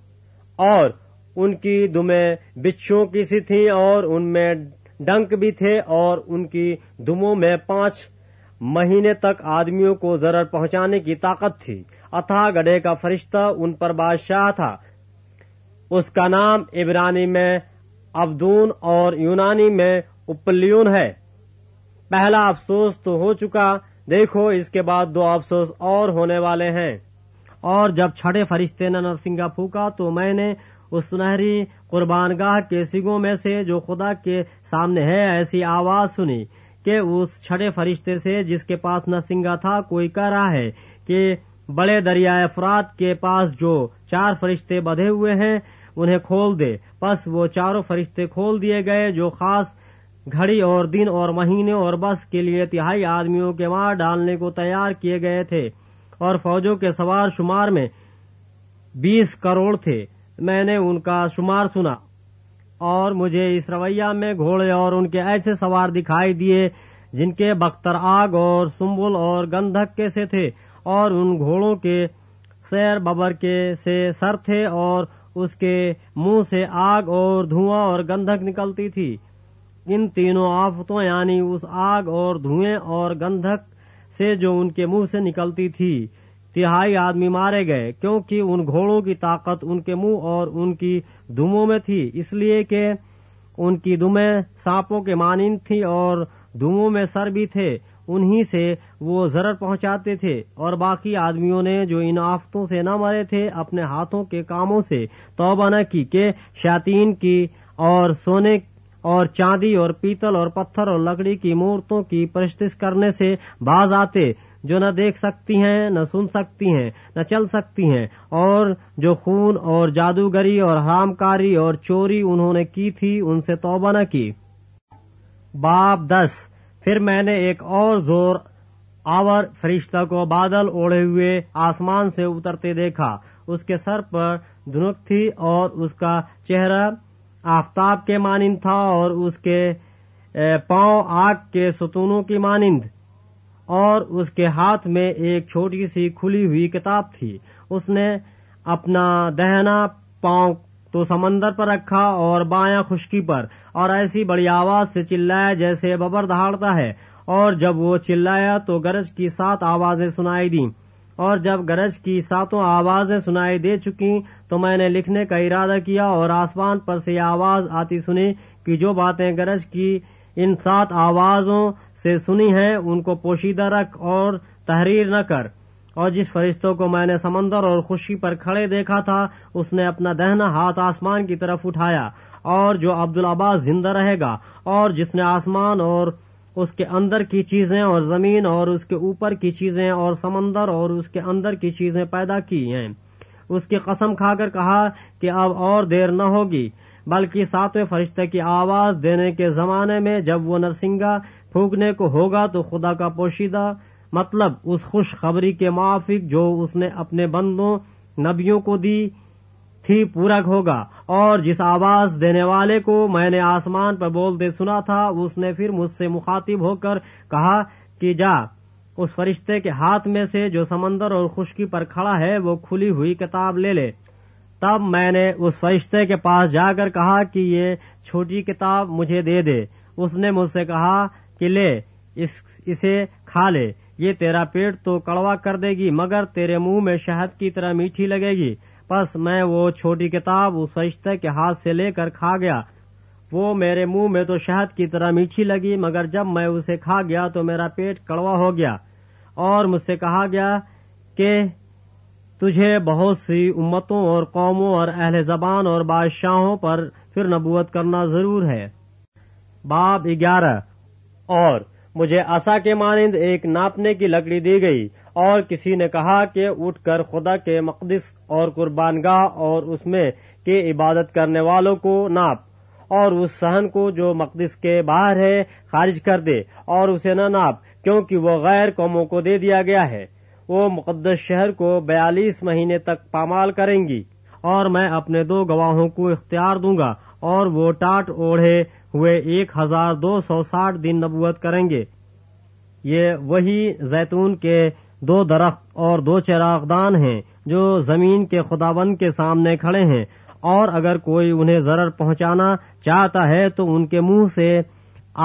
और उनकी दुमे बिच्छुओं की सी थी और उनमें डंक भी थे और उनकी दुमों में पांच महीने तक आदमियों को जरर पहुंचाने की ताकत थी अथा गढ़े का फरिश्ता उन पर बादशाह था उसका नाम इब्रानी में अब्दून और यूनानी में उपल्यून है पहला अफसोस तो हो चुका देखो इसके बाद दो अफसोस और होने वाले हैं और जब छठे फरिश्ते ने नरसिंगा फूका तो मैंने उस सुनहरी कुर्बानगाह के सिगों में से जो खुदा के सामने है ऐसी आवाज सुनी कि उस छठे फरिश्ते से जिसके पास नरसिंगा था कोई कह रहा है कि बड़े दरिया अफराद के पास जो चार फरिश्ते बधे हुए हैं उन्हें खोल दे बस वो चारों फरिश्ते खोल दिए गए जो खास घड़ी और दिन और महीने और बस के लिए तिहाई आदमियों के मार डालने को तैयार किए गए थे और फौजों के सवार शुमार में बीस करोड़ थे मैंने उनका शुमार सुना और मुझे इस रवैया में घोड़े और उनके ऐसे सवार दिखाई दिए जिनके बख्तर आग और सुम्बुल और गंधक के से थे और उन घोड़ों के सैर बबर के से सर थे और उसके मुंह से आग और धुआं और गंधक निकलती थी इन तीनों आफतों यानी उस आग और धुएं और गंधक से जो उनके मुंह से निकलती थी तिहाई आदमी मारे गए क्योंकि उन घोड़ों की ताकत उनके मुंह और उनकी दुमों में थी इसलिए कि उनकी दुमें सांपों के मानिंद थी और दुमों में सर भी थे उन्हीं से वो जरर पहुंचाते थे और बाकी आदमियों ने जो इन आफतों से न मरे थे अपने हाथों के कामों से तोबा न की के शातीन की और सोने और चांदी और पीतल और पत्थर और लकड़ी की मूर्तों की परस्तिश करने से बाज आते जो न देख सकती हैं न सुन सकती हैं न चल सकती हैं और जो खून और जादूगरी और हरामकारी और चोरी उन्होंने की थी उनसे तौबा न की बाप दस फिर मैंने एक और जोर आवर फरिश्ता को बादल ओढ़े हुए आसमान से उतरते देखा उसके सर पर धुनक थी और उसका चेहरा आफ्ताब के मानिंद था और उसके पांव आग के सुतूनों की मानिंद और उसके हाथ में एक छोटी सी खुली हुई किताब थी उसने अपना दहना पांव तो समंदर पर रखा और बाया खुशकी पर और ऐसी बड़ी आवाज से चिल्लाया जैसे बबर दहाड़ता है और जब वो चिल्लाया तो गरज की सात आवाजें सुनाई दी और जब गरज की सातों आवाजें सुनाई दे चुकी तो मैंने लिखने का इरादा किया और आसमान पर से आवाज आती सुनी कि जो बातें गरज की इन सात आवाज़ों से सुनी है उनको पोशीदा रख और तहरीर न कर और जिस फरिश्तों को मैंने समंदर और खुशी पर खड़े देखा था उसने अपना दहना हाथ आसमान की तरफ उठाया और जो अब्दुल अब्बास जिंदा रहेगा और जिसने आसमान और उसके अंदर की चीजें और जमीन और उसके ऊपर की चीजें और समंदर और उसके अंदर की चीजें पैदा की हैं उसकी कसम खाकर कहा कि अब और देर न होगी बल्कि सातवें फरिश्ते की आवाज देने के जमाने में जब वो नरसिंगा फूकने को होगा तो खुदा का पोशीदा मतलब उस खुशखबरी के माफिक जो उसने अपने बंदों नबियों को दी थी पूरक होगा और जिस आवाज देने वाले को मैंने आसमान पर बोलते सुना था उसने फिर मुझसे मुखातिब होकर कहा कि जा उस फरिश्ते के हाथ में से जो समंदर और खुशकी पर खड़ा है वो खुली हुई किताब ले ले तब मैंने उस फरिश्ते के पास जाकर कहा कि ये छोटी किताब मुझे दे दे उसने मुझसे कहा कि ले इस इसे खा ले ये तेरा पेट तो कड़वा कर देगी मगर तेरे मुंह में शहद की तरह मीठी लगेगी बस मैं वो छोटी किताब उस फरिश्ते के हाथ से लेकर खा गया वो मेरे मुंह में तो शहद की तरह मीठी लगी मगर जब मैं उसे खा गया तो मेरा पेट कड़वा हो गया और मुझसे कहा गया कि तुझे बहुत सी उम्मतों और कौमों और अहल जबान और बादशाहों पर फिर नबूत करना जरूर है बाब ग्यारह और मुझे असा के मानंद एक नापने की लकड़ी दी गई और किसी ने कहा कि कर खुदा के मकदस और कुर्बान कुर्बानगाह और उसमें के इबादत करने वालों को नाप और उस सहन को जो मकदस के बाहर है खारिज कर दे और उसे न नाप क्योंकि वो गैर कौमों को दे दिया गया है वो मुकदस शहर को बयालीस महीने तक पामाल करेंगी और मैं अपने दो गवाहों को इख्तियार दूंगा और वो टाट ओढ़े हुए एक हजार दो सौ साठ दिन नबूत करेंगे ये वही जैतून के दो दरख्त और दो चिरागदान हैं जो जमीन के खुदाबंद के सामने खड़े हैं और अगर कोई उन्हें जरर पहुंचाना चाहता है तो उनके मुंह से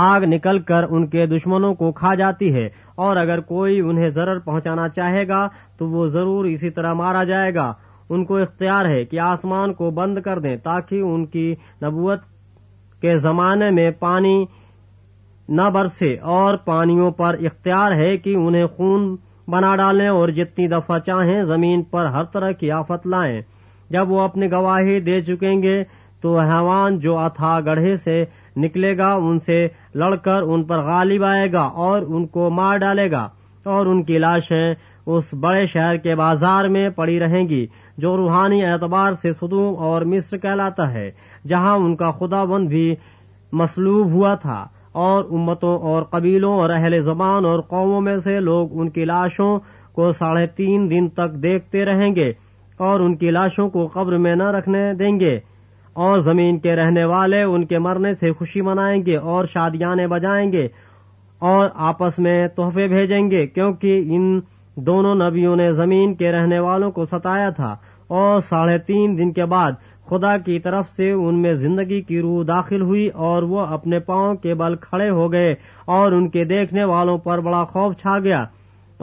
आग निकलकर उनके दुश्मनों को खा जाती है और अगर कोई उन्हें जरर पहुंचाना चाहेगा तो वो जरूर इसी तरह मारा जाएगा उनको इख्तियार है कि आसमान को बंद कर दें ताकि उनकी नबूत के जमाने में पानी न बरसे और पानियों पर इख्तियार है कि उन्हें खून बना डालें और जितनी दफा चाहें जमीन पर हर तरह की आफत लाएं जब वो अपनी गवाही दे चुकेंगे तो हैवान जो अथा गढ़े से निकलेगा उनसे लड़कर उन पर गालिब आएगा और उनको मार डालेगा और उनकी लाशें उस बड़े शहर के बाजार में पड़ी रहेंगी जो रूहानी एतबार से सुदूम और मिस्र कहलाता है जहां उनका खुदाबंद भी मसलूब हुआ था और उम्मतों और कबीलों और अहल जबान और कौमों में से लोग उनकी लाशों को साढ़े तीन दिन तक देखते रहेंगे और उनकी लाशों को कब्र में न रखने देंगे और जमीन के रहने वाले उनके मरने से खुशी मनाएंगे और शादियाने बजाएंगे और आपस में तोहफे भेजेंगे क्योंकि इन दोनों नबियों ने जमीन के रहने वालों को सताया था और साढ़े तीन दिन के बाद खुदा की तरफ से उनमें जिंदगी की रूह दाखिल हुई और वो अपने पांव के बल खड़े हो गए और उनके देखने वालों पर बड़ा खौफ छा गया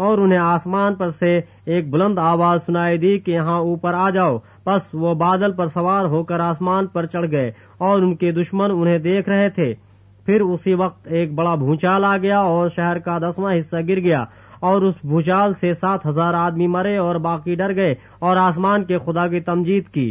और उन्हें आसमान पर से एक बुलंद आवाज सुनाई दी कि यहाँ ऊपर आ जाओ बस वो बादल पर सवार होकर आसमान पर चढ़ गए और उनके दुश्मन उन्हें देख रहे थे फिर उसी वक्त एक बड़ा भूचाल आ गया और शहर का दसवां हिस्सा गिर गया और उस भूचाल से सात हजार आदमी मरे और बाकी डर गए और आसमान के खुदा की तमजीद की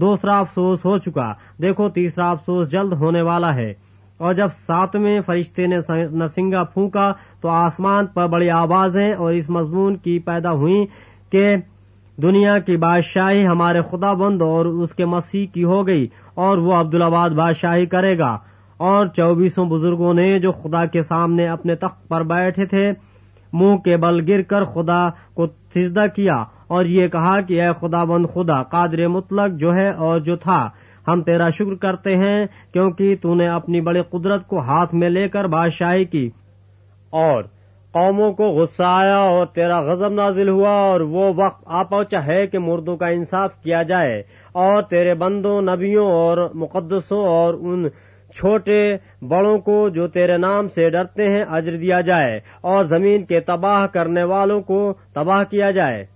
दूसरा अफसोस हो चुका देखो तीसरा अफसोस जल्द होने वाला है और जब सातवें फरिश्ते ने नसिंगा फूका तो आसमान पर बड़ी आवाजें और इस मजमून की पैदा हुई के दुनिया की बादशाही हमारे खुदाबंद और उसके मसीह की हो गई और वो अब्दुलाबाद बादशाही करेगा और चौबीसों बुजुर्गों ने जो खुदा के सामने अपने तख्त पर बैठे थे मुंह के बल गिर कर खुदा को सिजदा किया और ये कहा कि यह खुदाबंद खुदा कादर मुतलक जो है और जो था हम तेरा शुक्र करते हैं क्योंकि तूने अपनी बड़ी कुदरत को हाथ में लेकर बादशाही की और कौमों को गुस्सा आया और तेरा गजब नाजिल हुआ और वो वक्त आ पहुंचा है कि मुर्दों का इंसाफ किया जाए और तेरे बंदों नबियों और मुकदसों और उन छोटे बड़ों को जो तेरे नाम से डरते हैं अजर दिया जाए और जमीन के तबाह करने वालों को तबाह किया जाए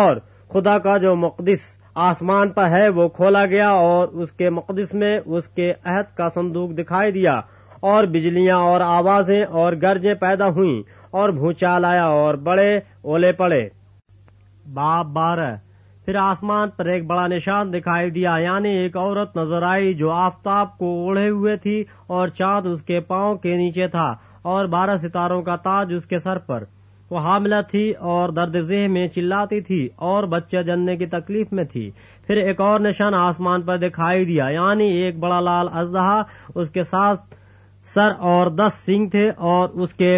और खुदा का जो मुकदस आसमान पर है वो खोला गया और उसके मुकदस में उसके अहद का संदूक दिखाई दिया और बिजलियां और आवाजें और गर्जें पैदा हुईं और भूचाल आया और बड़े ओले पड़े बाप बारह फिर आसमान पर एक बड़ा निशान दिखाई दिया यानी एक औरत नजर आई जो आफताब को ओढ़े हुए थी और चांद उसके पाँव के नीचे था और बारह सितारों का ताज उसके सर पर वो हामला थी और दर्द जेह में चिल्लाती थी और बच्चा जनने की तकलीफ में थी फिर एक और निशान आसमान पर दिखाई दिया यानी एक बड़ा लाल अजहा उसके साथ सर और दस सिंह थे और उसके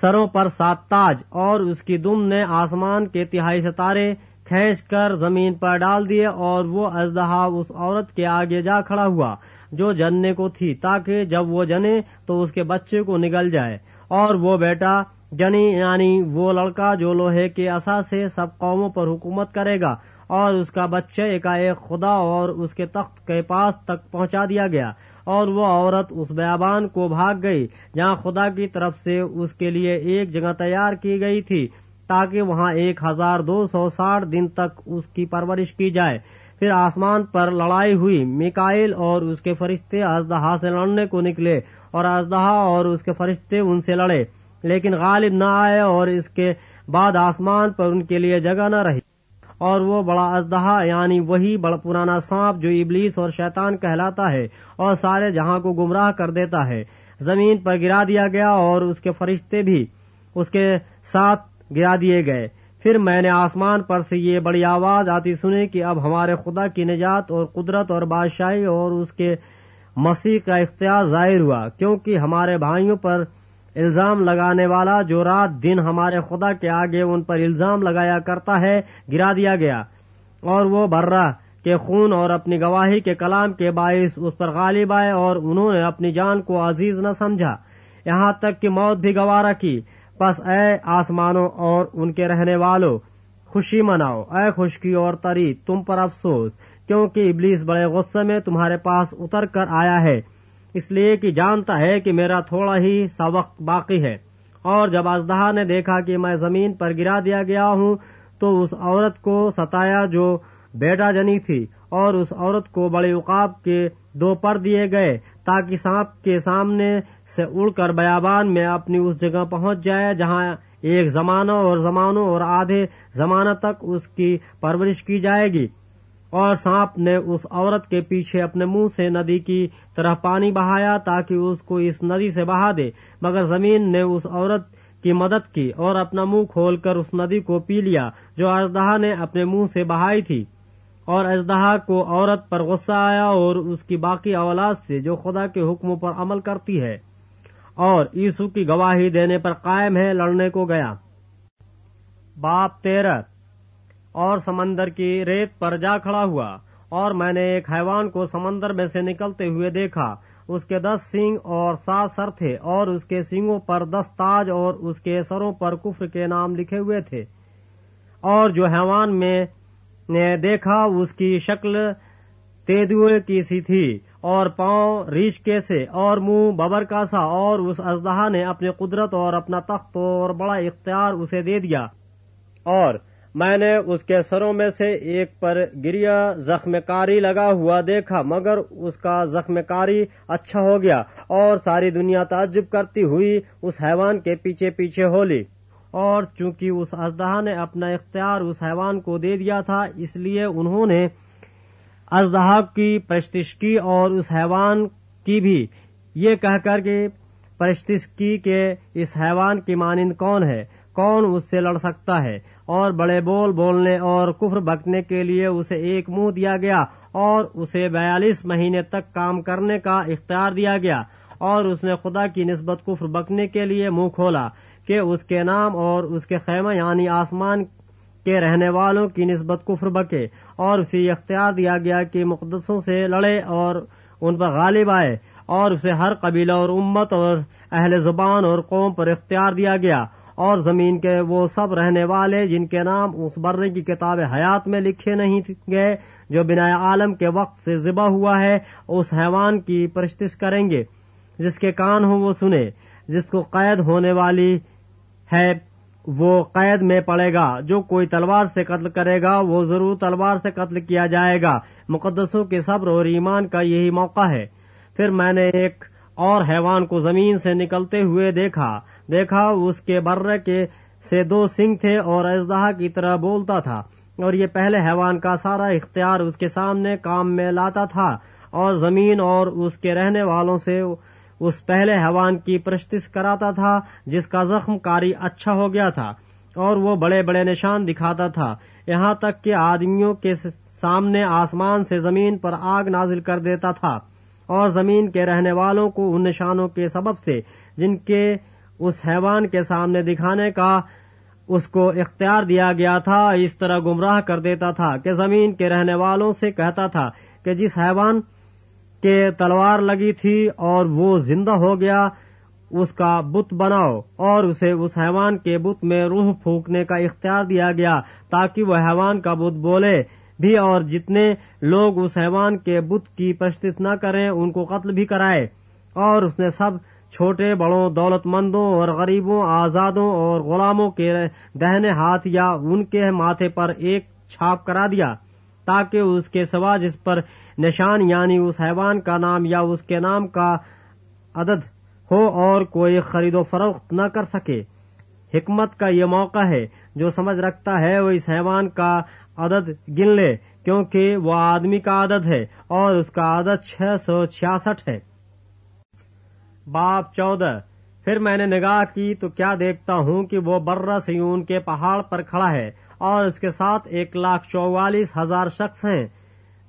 सरों पर सात ताज और उसकी दुम ने आसमान के तिहाई सितारे खेच कर जमीन पर डाल दिए और वो अजदहा उस औरत के आगे जा खड़ा हुआ जो जनने को थी ताकि जब वो जने तो उसके बच्चे को निगल जाए और वो बेटा जनी यानी वो लड़का जो लोहे के असा से सब कौमों पर हुकूमत करेगा और उसका बच्चे एकाएक खुदा और उसके तख्त के पास तक पहुंचा दिया गया और वो औरत उस बयाबान को भाग गई जहाँ खुदा की तरफ से उसके लिए एक जगह तैयार की गई थी ताकि वहाँ एक हजार दो सौ साठ दिन तक उसकी परवरिश की जाए फिर आसमान पर लड़ाई हुई मिकाइल और उसके फरिश्ते अजदहा से लड़ने को निकले और अजदहा और उसके फरिश्ते उनसे लड़े लेकिन गालिब न आए और इसके बाद आसमान पर उनके लिए जगह न रही और वो बड़ा अजदहा यानी वही बड़ा पुराना सांप जो इबलीस और शैतान कहलाता है और सारे जहां को गुमराह कर देता है जमीन पर गिरा दिया गया और उसके फरिश्ते भी उसके साथ गिरा दिए गए फिर मैंने आसमान पर से ये बड़ी आवाज आती सुनी कि अब हमारे खुदा की निजात और कुदरत और बादशाही और उसके मसीह का इख्तियार जाहिर हुआ क्योंकि हमारे भाइयों पर इल्जाम लगाने वाला जो रात दिन हमारे खुदा के आगे उन पर इल्जाम लगाया करता है गिरा दिया गया और वो बर्रा के खून और अपनी गवाही के कलाम के बायस उस पर गालिब आए और उन्होंने अपनी जान को अजीज न समझा यहाँ तक कि मौत भी गवारा की बस ए आसमानों और उनके रहने वालों खुशी मनाओ ए खुशकी और तरी तुम पर अफसोस क्योंकि इबलीस बड़े गुस्से में तुम्हारे पास उतर कर आया है इसलिए कि जानता है कि मेरा थोड़ा ही सा वक्त बाकी है और जब अजदहा ने देखा कि मैं जमीन पर गिरा दिया गया हूँ तो उस औरत को सताया जो बेटा जनी थी और उस औरत को बड़े उकाब के दो पर दिए गए ताकि सांप के सामने से उड़कर बयाबान में अपनी उस जगह पहुंच जाए जहां एक जमाना और जमानों और आधे जमाना तक उसकी परवरिश की जाएगी और सांप ने उस औरत के पीछे अपने मुंह से नदी की तरह पानी बहाया ताकि उसको इस नदी से बहा दे मगर जमीन ने उस औरत की मदद की और अपना मुंह खोलकर उस नदी को पी लिया जो अजदहा ने अपने मुंह से बहाई थी और अजदहा को औरत पर गुस्सा आया और उसकी बाकी औलाद से जो खुदा के हुक्मों पर अमल करती है और ईसु की गवाही देने पर कायम है लड़ने को गया बाप तेरह और समंदर की रेत पर जा खड़ा हुआ और मैंने एक हैवान को समंदर में से निकलते हुए देखा उसके दस सिंग और सात सर थे और उसके सिंगों पर दस ताज और उसके सरों पर कुफर के नाम लिखे हुए थे और जो हैवान में ने देखा उसकी शक्ल तेदुए की सी थी और पांव रीछ के से और मुंह बबर का सा और उस अजदहा ने अपने कुदरत और अपना तख्त और बड़ा इख्तियार उसे दे दिया और मैंने उसके सरों में से एक पर गिरिया जख्मकारी लगा हुआ देखा मगर उसका जख्मकारी अच्छा हो गया और सारी दुनिया ताजुब करती हुई उस हैवान के पीछे पीछे होली और चूंकि उस अजदहा ने अपना इख्तियार उस हैवान को दे दिया था इसलिए उन्होंने अजदहा की परस्तिश की और उस हैवान की भी ये कहकर के परस्तिश की के इस हैवान की मानंद कौन है कौन उससे लड़ सकता है और बड़े बोल बोलने और कुफर भगने के लिए उसे एक मुंह दिया गया और उसे बयालीस महीने तक काम करने का इख्तियार दिया गया और उसने खुदा की नस्बत कुफर बकने के लिए मुंह खोला कि उसके नाम और उसके खेमा यानी आसमान के रहने वालों की नस्बत कुफर बके और उसे इख्तियार दिया गया कि मुकदसों से लड़े और उन पर गालिब आए और उसे हर कबीला और उम्मत और अहल जुबान और कौम पर इख्तियार दिया गया और जमीन के वो सब रहने वाले जिनके नाम उस बर्रे की किताब हयात में लिखे नहीं गए जो बिना आलम के वक्त से जिबा हुआ है उस हैवान की परस्तिश करेंगे जिसके कान हो वो सुने जिसको कैद होने वाली है वो कैद में पड़ेगा जो कोई तलवार से कत्ल करेगा वो जरूर तलवार से कत्ल किया जाएगा मुकदसों के सब्र और ईमान का यही मौका है फिर मैंने एक और हैवान को जमीन से निकलते हुए देखा देखा उसके बर्र के से दो सिंह थे और अजदहा की तरह बोलता था और ये पहले हैवान का सारा इख्तियार उसके सामने काम में लाता था और जमीन और उसके रहने वालों से उस पहले हैवान की प्रस्तिश कराता था जिसका जख्म कारी अच्छा हो गया था और वो बड़े बड़े निशान दिखाता था यहाँ तक कि आदमियों के सामने आसमान से जमीन पर आग नाजिल कर देता था और जमीन के रहने वालों को उन निशानों के सबब से जिनके उस हैवान के सामने दिखाने का उसको इख्तियार दिया गया था इस तरह गुमराह कर देता था कि जमीन के रहने वालों से कहता था कि जिस हैवान के तलवार लगी थी और वो जिंदा हो गया उसका बुत बनाओ और उसे उस हैवान के बुत में रूह फूकने का इख्तियार दिया गया ताकि वह हैवान का बुत बोले भी और जितने लोग उस हैवान के बुत की प्रस्तुत न करें उनको कत्ल भी कराए और उसने सब छोटे बड़ों दौलतमंदों और गरीबों आज़ादों और गुलामों के दहने हाथ या उनके माथे पर एक छाप करा दिया ताकि उसके सवा जिस पर निशान यानी उस हैवान का नाम या उसके नाम का अदद हो और कोई खरीदो फरोख्त न कर सके हिकमत का ये मौका है जो समझ रखता है वो इस हैवान का अदद गिन ले क्योंकि वह आदमी का आदत है और उसका आदत छह सौ छियासठ है बाप चौदह फिर मैंने निगाह की तो क्या देखता हूँ कि वो बर्रा सयून के पहाड़ पर खड़ा है और उसके साथ एक लाख चौवालीस हजार शख्स हैं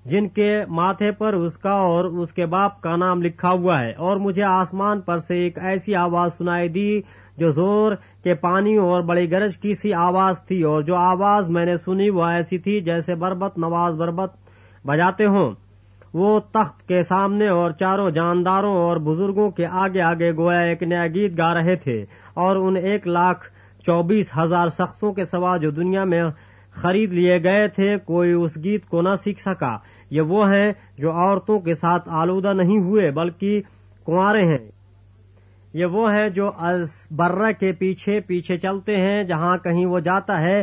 जिनके माथे पर उसका और उसके बाप का नाम लिखा हुआ है और मुझे आसमान पर से एक ऐसी आवाज सुनाई दी जो जोर के पानी और बड़ी गरज की सी आवाज थी और जो आवाज मैंने सुनी वो ऐसी थी जैसे बरबत नवाज बरबत बजाते हों वो तख्त के सामने और चारों जानदारों और बुजुर्गों के आगे आगे गोया एक नया गीत गा रहे थे और उन एक लाख चौबीस हजार शख्सों के सवा जो दुनिया में खरीद लिए गए थे कोई उस गीत को न सीख सका ये वो हैं जो औरतों के साथ आलूदा नहीं हुए बल्कि कुंवरे हैं ये वो हैं जो बर्रा के पीछे पीछे चलते हैं जहाँ कहीं वो जाता है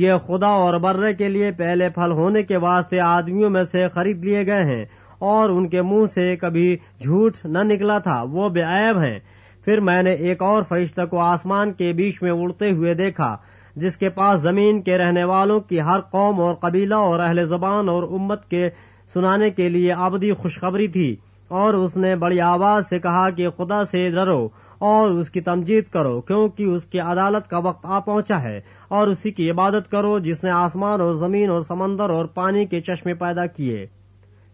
ये खुदा और बर्रे के लिए पहले फल होने के वास्ते आदमियों में से खरीद लिए गए हैं और उनके मुंह से कभी झूठ न निकला था वो बेअब हैं फिर मैंने एक और फरिश्ता को आसमान के बीच में उड़ते हुए देखा जिसके पास जमीन के रहने वालों की हर कौम और कबीला और अहल जबान और उम्मत के सुनाने के लिए आबदी खुशखबरी थी और उसने बड़ी आवाज से कहा कि खुदा से डरो और उसकी तमजीद करो क्योंकि उसकी अदालत का वक्त आ पहुंचा है और उसी की इबादत करो जिसने आसमान और जमीन और समंदर और पानी के चश्मे पैदा किए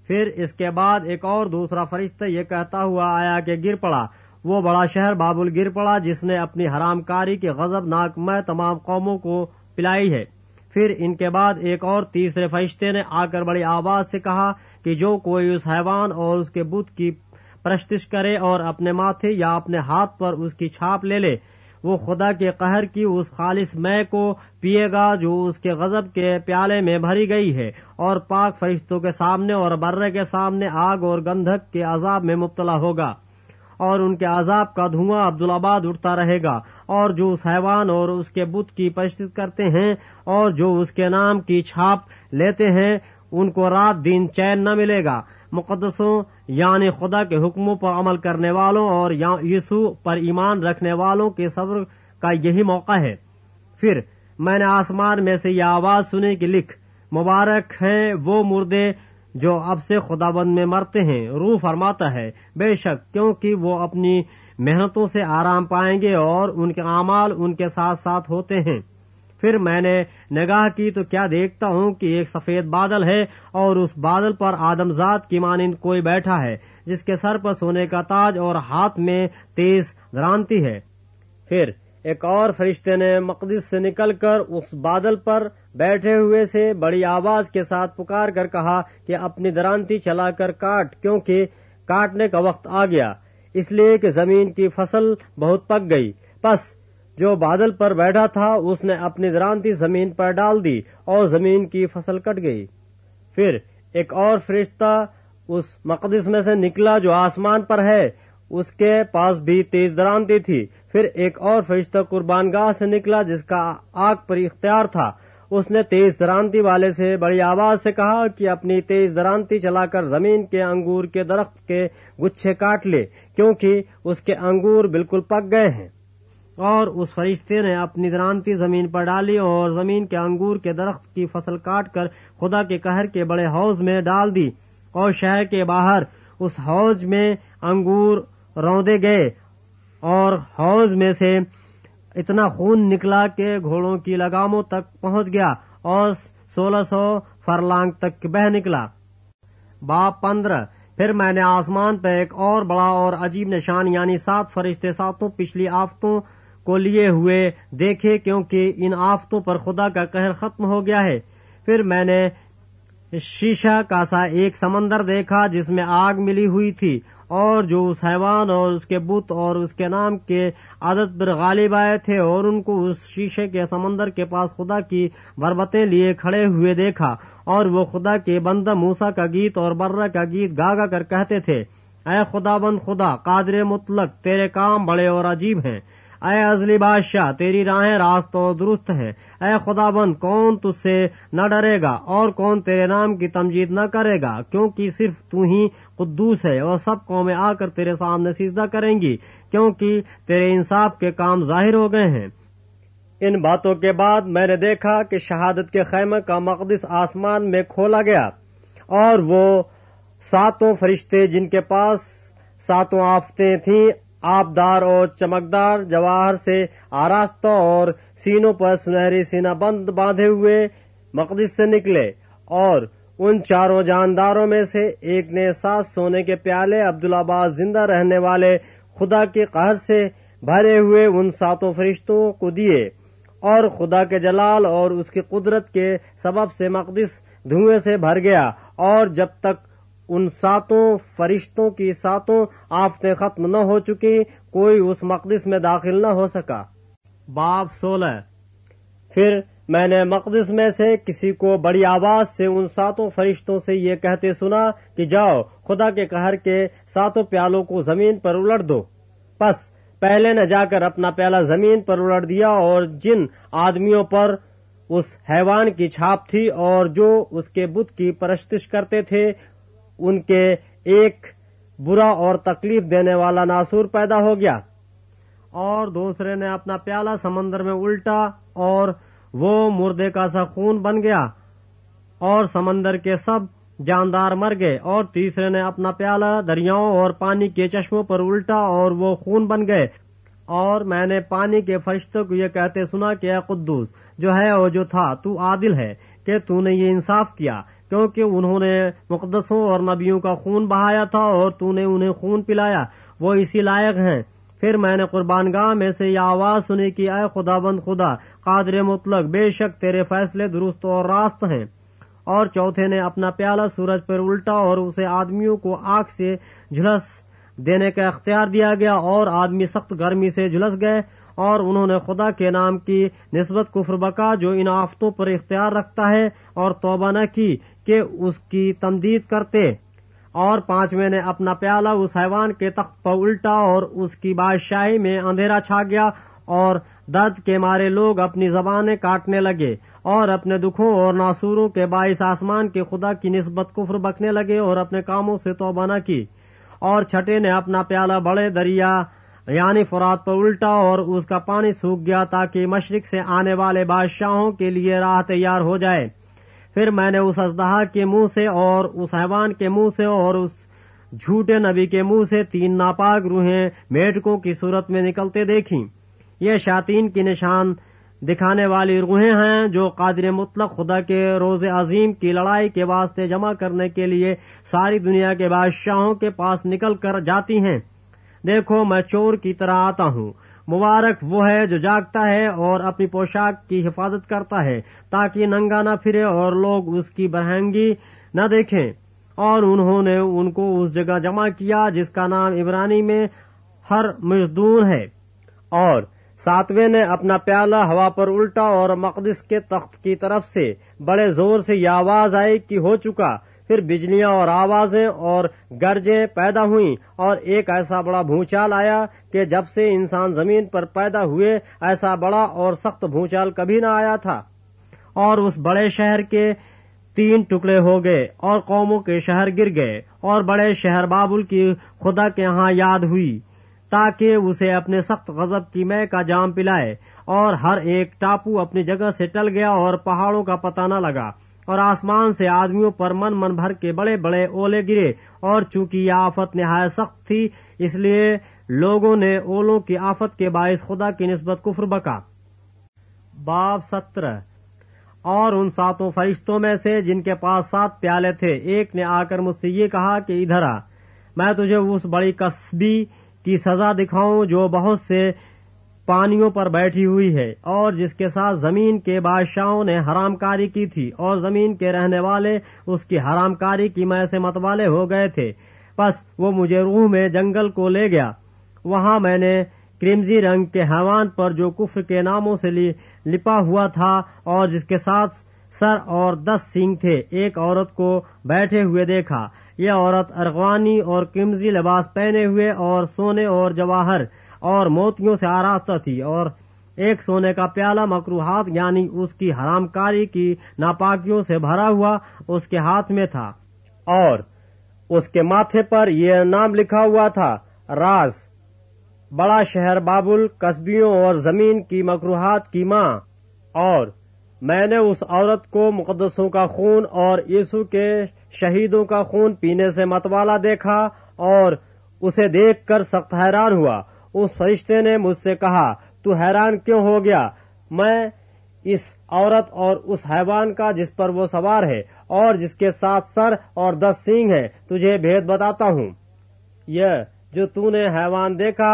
फिर इसके बाद एक और दूसरा फरिश्ता ये कहता हुआ आया कि गिर पड़ा वो बड़ा शहर बाबुल गिर पड़ा जिसने अपनी हरामकारी के गजबनाक मैं तमाम कौमों को पिलाई है फिर इनके बाद एक और तीसरे फरिश्ते ने आकर बड़ी आवाज से कहा कि जो कोई उस हैवान और उसके बुद्ध की परस्तिश करे और अपने माथे या अपने हाथ पर उसकी छाप ले ले वो खुदा के कहर की उस खालिश मय को पिएगा जो उसके गजब के प्याले में भरी गई है और पाक फरिश्तों के सामने और बर्रे के सामने आग और गंधक के अजाब में मुबतला होगा और उनके अजाब का धुआं अब्दुलाबाद उठता रहेगा और जो उस हैवान और उसके बुद्ध की परिस्थित करते हैं और जो उसके नाम की छाप लेते हैं उनको रात दिन चैन न मिलेगा मुकदसों यानि खुदा के हुक्मों पर अमल करने वालों और यीशु पर ईमान रखने वालों के सब्र का यही मौका है फिर मैंने आसमान में से यह आवाज सुने की लिख मुबारक है वो मुर्दे जो अब से खुदाबंद में मरते हैं रूह फरमाता है बेशक क्योंकि वो अपनी मेहनतों से आराम पाएंगे और उनके अमाल उनके साथ साथ होते हैं फिर मैंने निगाह की तो क्या देखता हूँ कि एक सफेद बादल है और उस बादल पर आदमजात की मानिंद कोई बैठा है जिसके सर पर सोने का ताज और हाथ में तेज ध्रांति है फिर एक और फरिश्ते ने मकदस से निकलकर उस बादल पर बैठे हुए से बड़ी आवाज के साथ पुकार कर कहा कि अपनी दरांती चलाकर काट क्योंकि काटने का वक्त आ गया इसलिए कि जमीन की फसल बहुत पक गई बस जो बादल पर बैठा था उसने अपनी दरांती जमीन पर डाल दी और जमीन की फसल कट गई फिर एक और फरिश्ता उस मकदस में से निकला जो आसमान पर है उसके पास भी तेज दरांती थी फिर एक और फरिश्ता कुर्बान गाह से निकला जिसका आग पर इख्तियार था उसने तेज दरांती वाले से बड़ी आवाज से कहा कि अपनी तेज दरांती चलाकर जमीन के अंगूर के दरख्त के गुच्छे काट ले क्योंकि उसके अंगूर बिल्कुल पक गए हैं और उस फरिश्ते ने अपनी दरानती जमीन पर डाली और जमीन के अंगूर के दरख्त की फसल काट कर खुदा के कहर के बड़े हौज में डाल दी और शहर के बाहर उस हौज में अंगूर रौदे गए और हौज में से इतना खून निकला कि घोड़ों की लगामों तक पहुंच गया और 1600 फरलांग तक बह निकला बाप पंद्रह फिर मैंने आसमान पर एक और बड़ा और अजीब निशान यानी सात फरिश्ते सातों पिछली आफतों को लिए हुए देखे क्योंकि इन आफतों पर खुदा का कहर खत्म हो गया है फिर मैंने शीशा का सा एक समंदर देखा जिसमें आग मिली हुई थी और जो उस हैवान और उसके बुत और उसके नाम के आदत पर गालिब आए थे और उनको उस शीशे के समंदर के पास खुदा की बरबतें लिए खड़े हुए देखा और वो खुदा के बंदा मूसा का गीत और बर्रा का गीत गा गा कर कहते थे अ खुदा बंद खुदा कादर मुतलक तेरे काम बड़े और अजीब हैं अय अजली बादशाह तेरी राहें रास्त और दुरुस्त हैं अय खुदाबंद कौन तुझसे न डरेगा और कौन तेरे नाम की तमजीद न करेगा क्योंकि सिर्फ तू ही कुद्दूस है और सब कौमें आकर तेरे सामने सीजदा करेंगी क्योंकि तेरे इंसाफ के काम जाहिर हो गए हैं इन बातों के बाद मैंने देखा कि शहादत के खैमे का मकदस आसमान में खोला गया और वो सातों फरिश्ते जिनके पास सातों आफतें थीं आबदार और चमकदार जवाहर से आरास्तों और सीनों पर सुनहरी सीना बंद बांधे हुए मकदस से निकले और उन चारों जानदारों में से एक ने सात सोने के प्याले अब्दुल्लाबाद जिंदा रहने वाले खुदा के कहर से भरे हुए उन सातों फरिश्तों को दिए और खुदा के जलाल और उसकी कुदरत के सबब से मकदस धुएं से भर गया और जब तक उन सातों फरिश्तों की सातों आफतें खत्म न हो चुकी कोई उस मकदस में दाखिल न हो सका बाप सोलह फिर मैंने मकदस में से किसी को बड़ी आवाज से उन सातों फरिश्तों से ये कहते सुना कि जाओ खुदा के कहर के सातों प्यालों को जमीन पर उलट दो बस पहले न जाकर अपना प्याला जमीन पर उलट दिया और जिन आदमियों पर उस हैवान की छाप थी और जो उसके बुद्ध की परस्तिश करते थे उनके एक बुरा और तकलीफ देने वाला नासूर पैदा हो गया और दूसरे ने अपना प्याला समंदर में उल्टा और वो मुर्दे का सा खून बन गया और समंदर के सब जानदार मर गए और तीसरे ने अपना प्याला दरियाओं और पानी के चश्मों पर उल्टा और वो खून बन गए और मैंने पानी के फरिश्तों को ये कहते सुना कि कुद्दूस जो है और जो था तू आदिल है कि तूने ये इंसाफ किया क्योंकि उन्होंने मुकदसों और नबियों का खून बहाया था और तूने उन्हें खून पिलाया वो इसी लायक हैं फिर मैंने गाह में से यह आवाज सुनी कि अय खुदाबंद खुदा कादर मुतलक बेशक तेरे फैसले दुरुस्त और रास्त हैं और चौथे ने अपना प्याला सूरज पर उल्टा और उसे आदमियों को आग से झुलस देने का अख्तियार दिया गया और आदमी सख्त गर्मी से झुलस गए और उन्होंने खुदा के नाम की नस्बत कुफर बका जो इन आफतों पर इख्तियार रखता है और तोबा न की के उसकी तमदीद करते और पांचवे ने अपना प्याला उस हैवान के तख्त पर उल्टा और उसकी बादशाही में अंधेरा छा गया और दर्द के मारे लोग अपनी जबाने काटने लगे और अपने दुखों और नासूरों के बायस आसमान के खुदा की नस्बत कुफर बकने लगे और अपने कामों से तोबा की और छठे ने अपना प्याला बड़े दरिया यानी फरात पर उल्टा और उसका पानी सूख गया ताकि मशरक से आने वाले बादशाहों के लिए राह तैयार हो जाए फिर मैंने उस अजदहा के मुंह से और उस हैवान के मुंह से और उस झूठे नबी के मुंह से तीन नापाक रूहें मेढकों की सूरत में निकलते देखी ये शातीन की निशान दिखाने वाली रूहें हैं जो कादिर मुतलक खुदा के रोज अजीम की लड़ाई के वास्ते जमा करने के लिए सारी दुनिया के बादशाहों के पास निकल कर जाती हैं देखो मैं चोर की तरह आता हूँ मुबारक वो है जो जागता है और अपनी पोशाक की हिफाजत करता है ताकि नंगा न फिरे और लोग उसकी बरहंगी न देखें और उन्होंने उनको उस जगह जमा किया जिसका नाम इबरानी में हर मजदूर है और सातवें ने अपना प्याला हवा पर उल्टा और मकदस के तख्त की तरफ से बड़े जोर से यह आवाज आई कि हो चुका फिर बिजलियां और आवाजें और गर्जें पैदा हुई और एक ऐसा बड़ा भूचाल आया कि जब से इंसान जमीन पर पैदा हुए ऐसा बड़ा और सख्त भूचाल कभी ना आया था और उस बड़े शहर के तीन टुकड़े हो गए और कौमों के शहर गिर गए और बड़े शहर बाबुल की खुदा के यहाँ याद हुई ताकि उसे अपने सख्त गजब की मैं का जाम पिलाए और हर एक टापू अपनी जगह से टल गया और पहाड़ों का पता न लगा और आसमान से आदमियों पर मन मन भर के बड़े बड़े ओले गिरे और चूंकि यह आफत नहाय सख्त थी इसलिए लोगों ने ओलों की आफत के बायस खुदा की नस्बत कुफर बका बाब सत्रह और उन सातों फरिश्तों में से जिनके पास सात प्याले थे एक ने आकर मुझसे ये कहा कि इधर आ मैं तुझे उस बड़ी कस्बी की सजा दिखाऊं जो बहुत से पानियों पर बैठी हुई है और जिसके साथ जमीन के बादशाहों ने हरामकारी की थी और जमीन के रहने वाले उसकी हरामकारी की मैं से मतवाले हो गए थे बस वो मुझे रूह में जंगल को ले गया वहाँ मैंने क्रिमजी रंग के हैवान पर जो कुफ्र के नामों से लि, लिपा हुआ था और जिसके साथ सर और दस सिंह थे एक औरत को बैठे हुए देखा यह औरत अरगवानी और किमजी लिबास पहने हुए और सोने और जवाहर और मोतियों से आरास्ता थी और एक सोने का प्याला मकरूहात यानी उसकी हरामकारी की नापाकियों से भरा हुआ उसके हाथ में था और उसके माथे पर यह नाम लिखा हुआ था राज बड़ा शहर बाबुल कस्बियों और जमीन की मकरूहत की माँ और मैंने उस औरत को मुकदसों का खून और यीशु के शहीदों का खून पीने से मतवाला देखा और उसे देखकर सख्त हैरान हुआ उस फरिश्ते ने मुझसे कहा तू हैरान क्यों हो गया मैं इस औरत और उस हैवान का जिस पर वो सवार है और जिसके साथ सर और दस सिंह है तुझे भेद बताता हूँ यह जो तूने हैवान देखा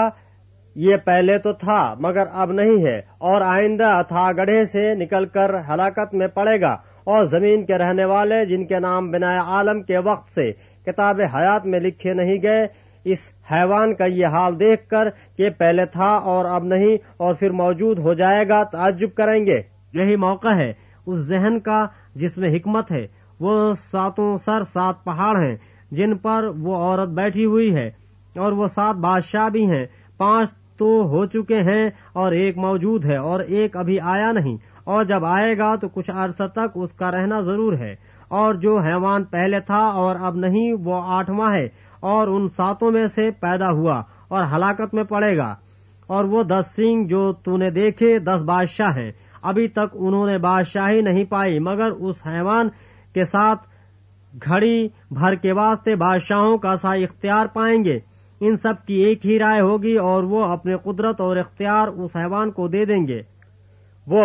ये पहले तो था मगर अब नहीं है और आइंदा अथा गढ़े से निकलकर हलाकत में पड़ेगा और जमीन के रहने वाले जिनके नाम बिना आलम के वक्त से किताब हयात में लिखे नहीं गए इस हैवान का ये हाल देखकर कि पहले था और अब नहीं और फिर मौजूद हो जाएगा ताज्जुब करेंगे यही मौका है उस जहन का जिसमें हिकमत है वो सातों सर सात पहाड़ हैं जिन पर वो औरत बैठी हुई है और वो सात बादशाह भी हैं पांच तो हो चुके हैं और एक मौजूद है और एक अभी आया नहीं और जब आएगा तो कुछ अर्थ तक उसका रहना जरूर है और जो हैवान पहले था और अब नहीं वो आठवां है और उन सातों में से पैदा हुआ और हलाकत में पड़ेगा और वो दस सिंह जो तूने देखे दस बादशाह हैं अभी तक उन्होंने बादशाही नहीं पाई मगर उस हैवान के साथ घड़ी भर के वास्ते बादशाहों का सा इख्तियार पाएंगे इन सब की एक ही राय होगी और वो अपने कुदरत और इख्तियार उस हैवान को दे देंगे वो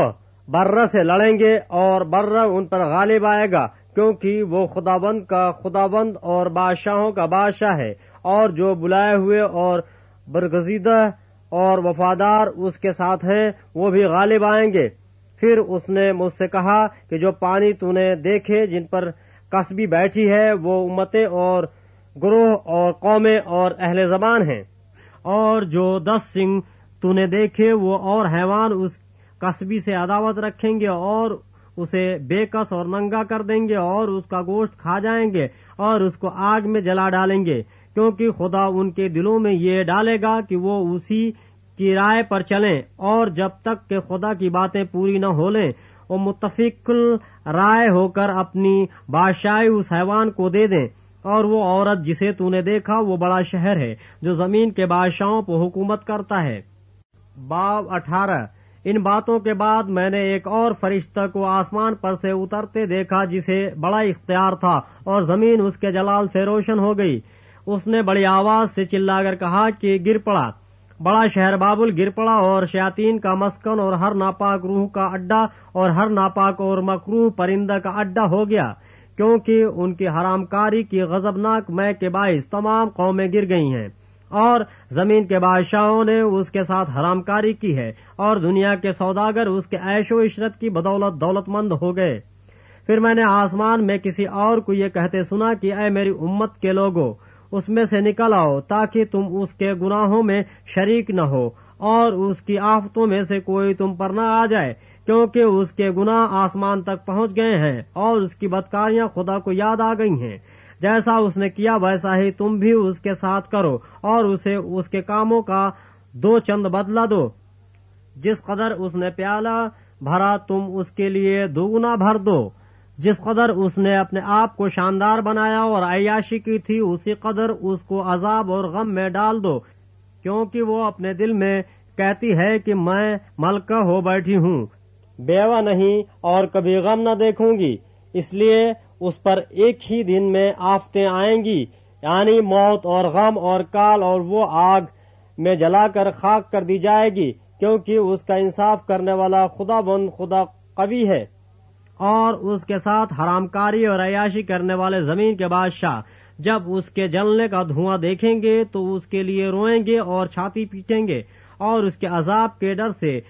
बर्रा से लड़ेंगे और बर्रा उन पर गालिब आएगा क्योंकि वो खुदाबंद का खुदाबंद और बादशाहों का बादशाह है और जो बुलाए हुए और बरगजीदा और वफादार उसके साथ हैं वो भी गालिब आएंगे फिर उसने मुझसे कहा कि जो पानी तूने देखे जिन पर कस्बी बैठी है वो उम्मतें और ग्रोह और कौमे और अहले जबान हैं और जो दस सिंह तूने देखे वो और हैवान उस कस्बी से अदावत रखेंगे और उसे बेकस और नंगा कर देंगे और उसका गोश्त खा जाएंगे और उसको आग में जला डालेंगे क्योंकि खुदा उनके दिलों में ये डालेगा कि वो उसी की राय पर चलें और जब तक के खुदा की बातें पूरी न हो लें वो मुतफिकल राय होकर अपनी बादशाही उस हैवान को दे दें और वो औरत जिसे तूने देखा वो बड़ा शहर है जो जमीन के बादशाहों पर हुकूमत करता है बाब अठारह इन बातों के बाद मैंने एक और फरिश्ता को आसमान पर से उतरते देखा जिसे बड़ा इख्तियार था और जमीन उसके जलाल से रोशन हो गई उसने बड़ी आवाज से चिल्लाकर कहा कि गिर पड़ा बड़ा शहर बाबुल गिर पड़ा और शयातीन का मस्कन और हर नापाक रूह का अड्डा और हर नापाक और मकरू परिंदा का अड्डा हो गया क्योंकि उनकी हरामकारी की गजबनाक मय के बायस तमाम कौमें गिर गई हैं और जमीन के बादशाहों ने उसके साथ हरामकारी की है और दुनिया के सौदागर उसके ऐशो इशरत की बदौलत दौलतमंद हो गए फिर मैंने आसमान में किसी और को ये कहते सुना कि अय मेरी उम्मत के लोगो उसमें से निकल आओ ताकि तुम उसके गुनाहों में शरीक न हो और उसकी आफतों में से कोई तुम पर न आ जाए क्योंकि उसके गुनाह आसमान तक पहुंच गए हैं और उसकी बदकारियां खुदा को याद आ गई हैं जैसा उसने किया वैसा ही तुम भी उसके साथ करो और उसे उसके कामों का दो चंद बदला दो जिस कदर उसने प्याला भरा तुम उसके लिए दोगुना भर दो जिस कदर उसने अपने आप को शानदार बनाया और अयाशी की थी उसी कदर उसको अजाब और गम में डाल दो क्योंकि वो अपने दिल में कहती है कि मैं मलका हो बैठी हूँ बेवा नहीं और कभी गम न देखूंगी इसलिए उस पर एक ही दिन में आफतें आएंगी यानी मौत और गम और काल और वो आग में जलाकर खाक कर दी जाएगी क्योंकि उसका इंसाफ करने वाला खुदा बंद खुदा कवि है और उसके साथ हरामकारी और अयाशी करने वाले जमीन के बादशाह जब उसके जलने का धुआं देखेंगे तो उसके लिए रोएंगे और छाती पीटेंगे और उसके अजाब के डर से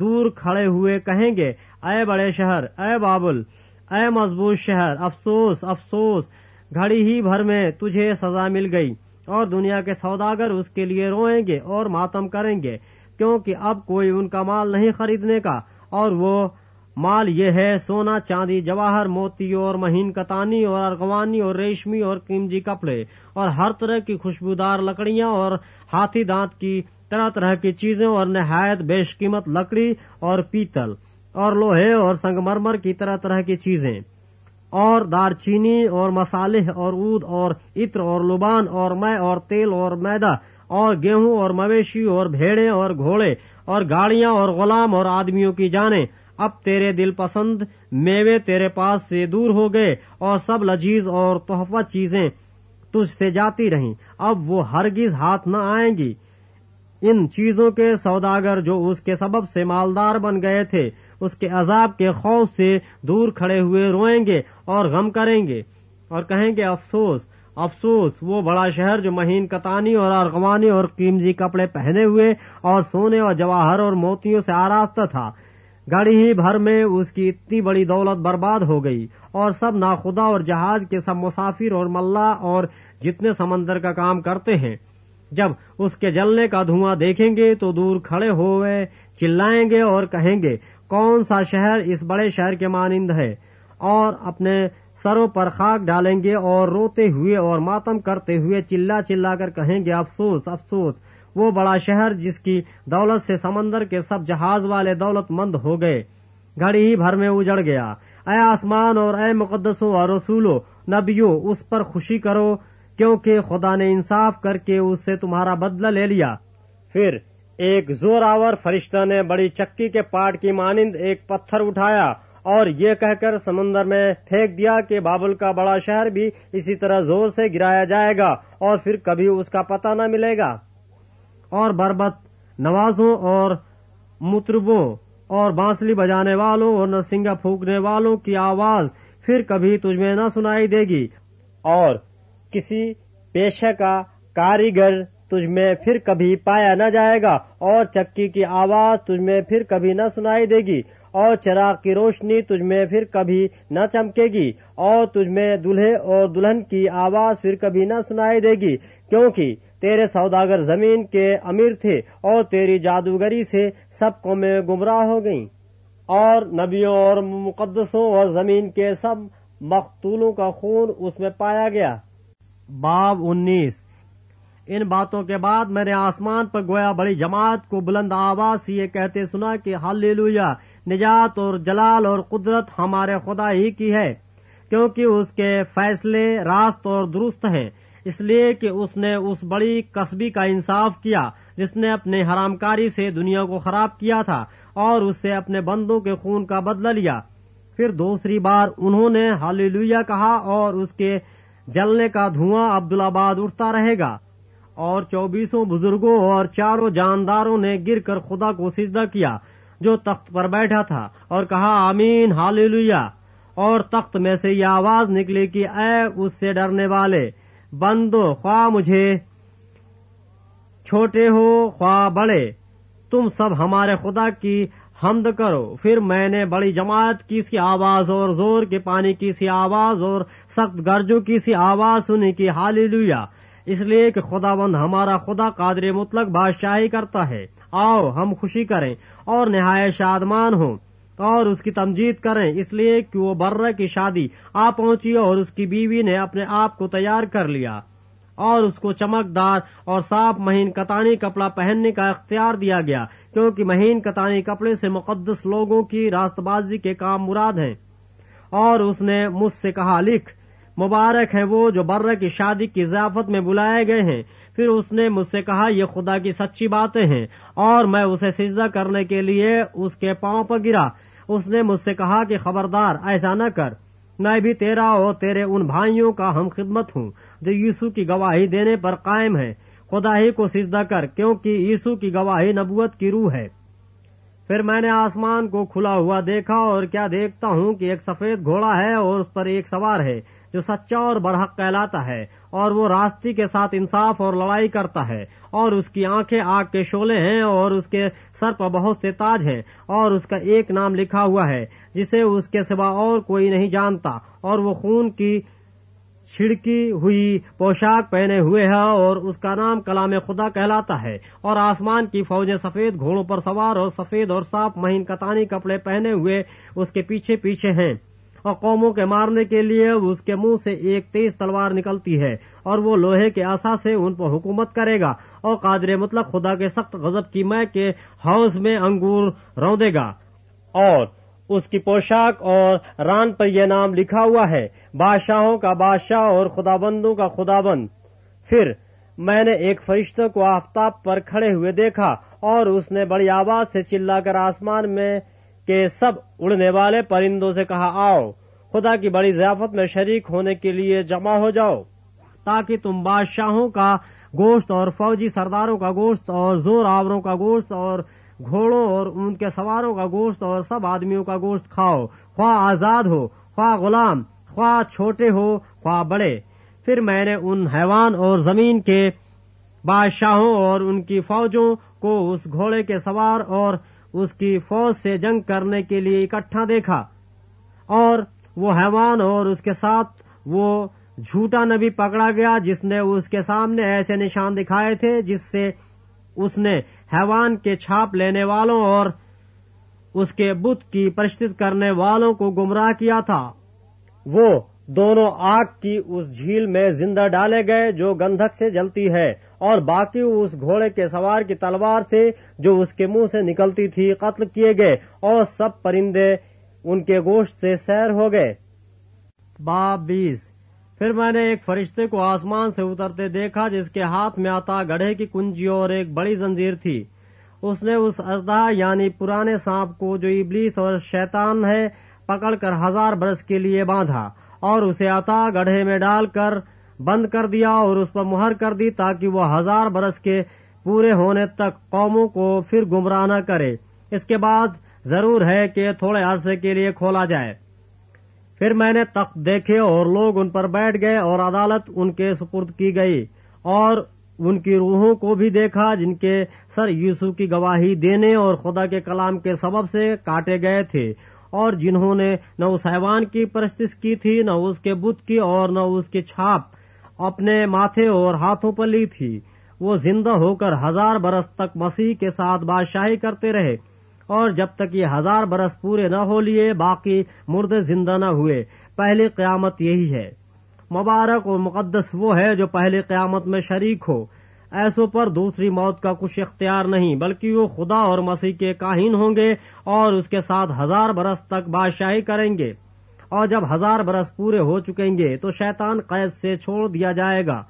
दूर खड़े हुए कहेंगे अय बड़े शहर अय बाबुल अय मजबूत शहर अफसोस अफसोस घड़ी ही भर में तुझे सजा मिल गई और दुनिया के सौदागर उसके लिए रोएंगे और मातम करेंगे क्योंकि अब कोई उनका माल नहीं खरीदने का और वो माल ये है सोना चांदी जवाहर मोती और महीन कतानी और अरगवानी और रेशमी और किमजी कपड़े और हर तरह की खुशबूदार लकड़ियां और हाथी दांत की तरह तरह की चीजें और नहायत बेशकीमत लकड़ी और पीतल और लोहे और संगमरमर की तरह तरह की चीजें और दारचीनी और मसाले और ऊद और इत्र और लुबान और मय और तेल और मैदा और गेहूं और मवेशी और भेड़े और घोड़े और गाड़ियां और गुलाम और आदमियों की जाने अब तेरे दिल पसंद मेवे तेरे पास से दूर हो गए और सब लजीज और तोहफा चीजें तुझसे जाती रहीं अब वो हरगिज हाथ न आएंगी इन चीजों के सौदागर जो उसके सबब से मालदार बन गए थे उसके अजाब के खौफ से दूर खड़े हुए रोएंगे और गम करेंगे और कहेंगे अफसोस अफसोस वो बड़ा शहर जो महीन कतानी और अरगवानी और कीमजी कपड़े पहने हुए और सोने और जवाहर और मोतियों से आरास्ता था गाड़ी ही भर में उसकी इतनी बड़ी दौलत बर्बाद हो गई और सब नाखुदा और जहाज के सब मुसाफिर और मल्ला और जितने समंदर का काम करते हैं जब उसके जलने का धुआं देखेंगे तो दूर खड़े हो चिल्लाएंगे और कहेंगे कौन सा शहर इस बड़े शहर के मानिंद है और अपने सरों पर खाक डालेंगे और रोते हुए और मातम करते हुए चिल्ला चिल्ला कर कहेंगे अफसोस अफसोस वो बड़ा शहर जिसकी दौलत से समंदर के सब जहाज वाले दौलतमंद हो गए घड़ी ही भर में उजड़ गया अय आसमान और अय मुकदसों और रसूलो नबियों उस पर खुशी करो क्योंकि खुदा ने इंसाफ करके उससे तुम्हारा बदला ले लिया फिर एक जोरावर फरिश्ता ने बड़ी चक्की के पार्ट की मानिंद एक पत्थर उठाया और ये कहकर समुन्दर में फेंक दिया कि बाबुल का बड़ा शहर भी इसी तरह जोर से गिराया जाएगा और फिर कभी उसका पता न मिलेगा और बरबत नवाजों और मुतरबों और बांसली बजाने वालों और नरसिंगा फूकने वालों की आवाज फिर कभी तुझमें न सुनाई देगी और किसी पेशे का कारीगर तुझमें फिर कभी पाया न जाएगा और चक्की की आवाज तुझमें फिर कभी न सुनाई देगी और चिराग की रोशनी तुझमें फिर कभी न चमकेगी और तुझमें दूल्हे और दुल्हन की आवाज फिर कभी न सुनाई देगी क्योंकि तेरे सौदागर जमीन के अमीर थे और तेरी जादूगरी से सब कौमें गुमराह हो गईं और नबियों और मुकदसों और जमीन के सब मकतूलों का खून उसमें पाया गया बाब उन्नीस इन बातों के बाद मैंने आसमान पर गोया बड़ी जमात को बुलंद आवाज से ये कहते सुना कि हालेलुया निजात और जलाल और कुदरत हमारे खुदा ही की है क्योंकि उसके फैसले रास्त और दुरुस्त हैं इसलिए कि उसने उस बड़ी कस्बी का इंसाफ किया जिसने अपने हरामकारी से दुनिया को खराब किया था और उससे अपने बंदों के खून का बदला लिया फिर दूसरी बार उन्होंने हालेलुया कहा और उसके जलने का धुआं अब्दुलाबाद उठता रहेगा और चौबीसों बुजुर्गों और चारों जानदारों ने गिरकर खुदा को सिजदा किया जो तख्त पर बैठा था और कहा आमीन हाल और तख्त में से यह आवाज निकली कि ऐ उससे डरने वाले बंदो ख्वा मुझे छोटे हो ख्वा बड़े तुम सब हमारे खुदा की हमद करो फिर मैंने बड़ी जमात की सी आवाज और जोर के पानी की सी आवाज और सख्त गर्जों की सी आवाज सुनी की हाली लुया इसलिए कि खुदाबंद हमारा खुदा कादर मुतलक बादशाही करता है आओ हम खुशी करें और नहाय शादमान हों और उसकी तमजीद करें इसलिए कि वो बर्रा की शादी आ पहुंची और उसकी बीवी ने अपने आप को तैयार कर लिया और उसको चमकदार और साफ महीन कतानी कपड़ा पहनने का अख्तियार दिया गया क्योंकि महीन कतानी कपड़े से मुकदस लोगों की रास्तबाजी के काम मुराद हैं और उसने मुझसे कहा लिख मुबारक है वो जो बर्र की शादी की जियाफत में बुलाए गए हैं फिर उसने मुझसे कहा यह खुदा की सच्ची बातें हैं और मैं उसे सिजदा करने के लिए उसके पांव पर गिरा उसने मुझसे कहा कि खबरदार ऐसा न कर मैं भी तेरा और तेरे उन भाइयों का हम खिदमत हूँ जो यीशु की गवाही देने पर कायम है खुदा ही को सिजदा कर क्योंकि यीशु की गवाही नबूत की रूह है फिर मैंने आसमान को खुला हुआ देखा और क्या देखता हूँ कि एक सफेद घोड़ा है और उस पर एक सवार है जो सच्चा और बरहक कहलाता है और वो रास्ते के साथ इंसाफ और लड़ाई करता है और उसकी आंखें आग के शोले हैं और उसके सर पर बहुत से ताज हैं और उसका एक नाम लिखा हुआ है जिसे उसके सिवा और कोई नहीं जानता और वो खून की छिड़की हुई पोशाक पहने हुए है और उसका नाम कलाम खुदा कहलाता है और आसमान की फौजें सफेद घोड़ों पर सवार और सफेद और साफ महीन कतानी कपड़े पहने हुए उसके पीछे पीछे हैं और कौमों के मारने के लिए उसके मुंह से एक तेज तलवार निकलती है और वो लोहे के आशा से उन पर हुकूमत करेगा और कादर मतलब खुदा के सख्त गजब की मैं के हाउस में अंगूर रौंदेगा और उसकी पोशाक और रान पर यह नाम लिखा हुआ है बादशाहों का बादशाह और खुदाबंदों का खुदाबंद फिर मैंने एक फरिश्ते को आफ्ताब पर खड़े हुए देखा और उसने बड़ी आवाज से चिल्लाकर आसमान में के सब उड़ने वाले परिंदों से कहा आओ खुदा की बड़ी जियाफत में शरीक होने के लिए जमा हो जाओ ताकि तुम बादशाहों का गोश्त और फौजी सरदारों का गोश्त और जोर आवरों का गोश्त और घोड़ों और उनके सवारों का गोश्त और सब आदमियों का गोश्त खाओ ख्वा आजाद हो ख्वा गुलाम ख्वा छोटे हो ख्वा बड़े फिर मैंने उन हैवान और जमीन के बादशाहों और उनकी फौजों को उस घोड़े के सवार और उसकी फौज से जंग करने के लिए इकट्ठा देखा और वो हैवान और उसके साथ वो झूठा नबी पकड़ा गया जिसने उसके सामने ऐसे निशान दिखाए थे जिससे उसने हैवान के छाप लेने वालों और उसके बुत की परिस्थित करने वालों को गुमराह किया था वो दोनों आग की उस झील में जिंदा डाले गए जो गंधक से जलती है और बाकी उस घोड़े के सवार की तलवार से जो उसके मुंह से निकलती थी कत्ल किए गए और सब परिंदे उनके गोश्त से सैर हो गए बाब बीस फिर मैंने एक फरिश्ते को आसमान से उतरते देखा जिसके हाथ में आता गढ़े की कुंजी और एक बड़ी जंजीर थी उसने उस अजदा यानी पुराने सांप को जो इबलीस और शैतान है पकड़कर हजार बरस के लिए बांधा और उसे आता गढ़े में डालकर बंद कर दिया और उस पर मुहर कर दी ताकि वो हजार बरस के पूरे होने तक कौमों को फिर गुमराह न करे इसके बाद जरूर है कि थोड़े अरसे के लिए खोला जाए फिर मैंने तख्त देखे और लोग उन पर बैठ गए और अदालत उनके सुपुर्द की गई और उनकी रूहों को भी देखा जिनके सर यीशु की गवाही देने और खुदा के कलाम के सब से काटे गए थे और जिन्होंने न उस हैवान की परस्तिश की थी न उसके बुद्ध की और न उसकी छाप अपने माथे और हाथों पर ली थी वो जिंदा होकर हजार बरस तक मसीह के साथ बादशाही करते रहे और जब तक ये हजार बरस पूरे न हो लिए बाकी मुर्दे जिंदा न हुए पहली क्यामत यही है मुबारक और मुकदस वो है जो पहली क्यामत में शरीक हो ऐसों पर दूसरी मौत का कुछ इख्तियार नहीं बल्कि वो खुदा और मसीह के काहिन होंगे और उसके साथ हजार बरस तक बादशाही करेंगे और जब हजार बरस पूरे हो चुकेंगे तो शैतान कैद से छोड़ दिया जाएगा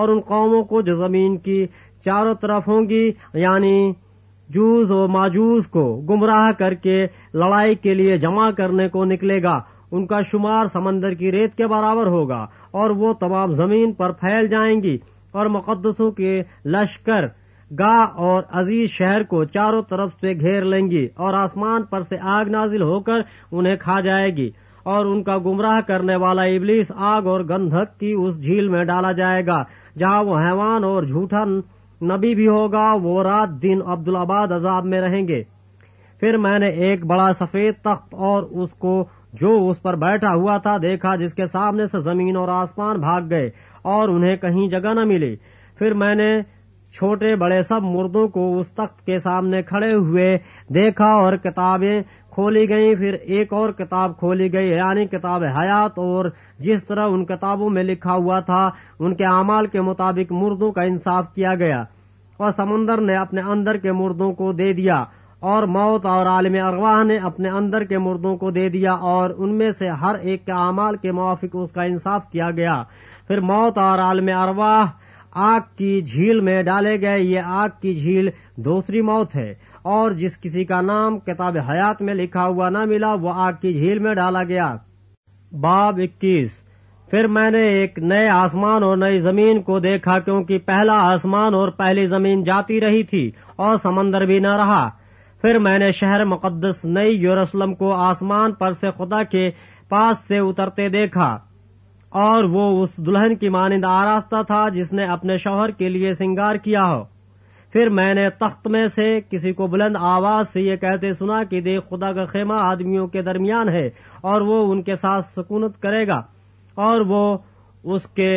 और उन कौमों को जो जमीन की चारों तरफ होंगी यानी जूस व माजूस को गुमराह करके लड़ाई के लिए जमा करने को निकलेगा उनका शुमार समंदर की रेत के बराबर होगा और वो तमाम जमीन पर फैल जाएंगी और मुकदसों के लश्कर गा और अजीज शहर को चारों तरफ से घेर लेंगी और आसमान पर से आग नाजिल होकर उन्हें खा जाएगी और उनका गुमराह करने वाला इबलीस आग और गंधक की उस झील में डाला जाएगा जहां वो हैवान और झूठा नबी भी होगा वो रात दिन अब्दुलाबाद अजाब में रहेंगे फिर मैंने एक बड़ा सफेद तख्त और उसको जो उस पर बैठा हुआ था देखा जिसके सामने से जमीन और आसमान भाग गए और उन्हें कहीं जगह न मिली फिर मैंने छोटे बड़े सब मुर्दों को उस तख्त के सामने खड़े हुए देखा और किताबें खोली गई फिर एक और किताब खोली गई यानी किताब हयात और जिस तरह उन किताबों में लिखा हुआ था उनके अमाल के मुताबिक मुर्दों का इंसाफ किया गया और समंदर ने अपने अंदर के मुर्दों को दे दिया और मौत और आलम अरवाह ने अपने अंदर के मुर्दों को दे दिया और उनमें से हर एक के अमाल के मुआफिक उसका इंसाफ किया गया फिर मौत और आलम अरवाह आग की झील में डाले गए ये आग की झील दूसरी मौत है और जिस किसी का नाम किताब हयात में लिखा हुआ न मिला वो आग की झील में डाला गया बाब इक्कीस फिर मैंने एक नए आसमान और नई जमीन को देखा क्योंकि पहला आसमान और पहली जमीन जाती रही थी और समंदर भी न रहा फिर मैंने शहर मुकदस नई यूरोसलम को आसमान पर से खुदा के पास से उतरते देखा और वो उस दुल्हन की मानिंद आरास्ता था जिसने अपने शोहर के लिए श्रृंगार किया हो फिर मैंने तख्त में से किसी को बुलंद आवाज से ये कहते सुना कि देख खुदा का खेमा आदमियों के दरमियान है और वो उनके साथ सुकूनत करेगा और वो उसके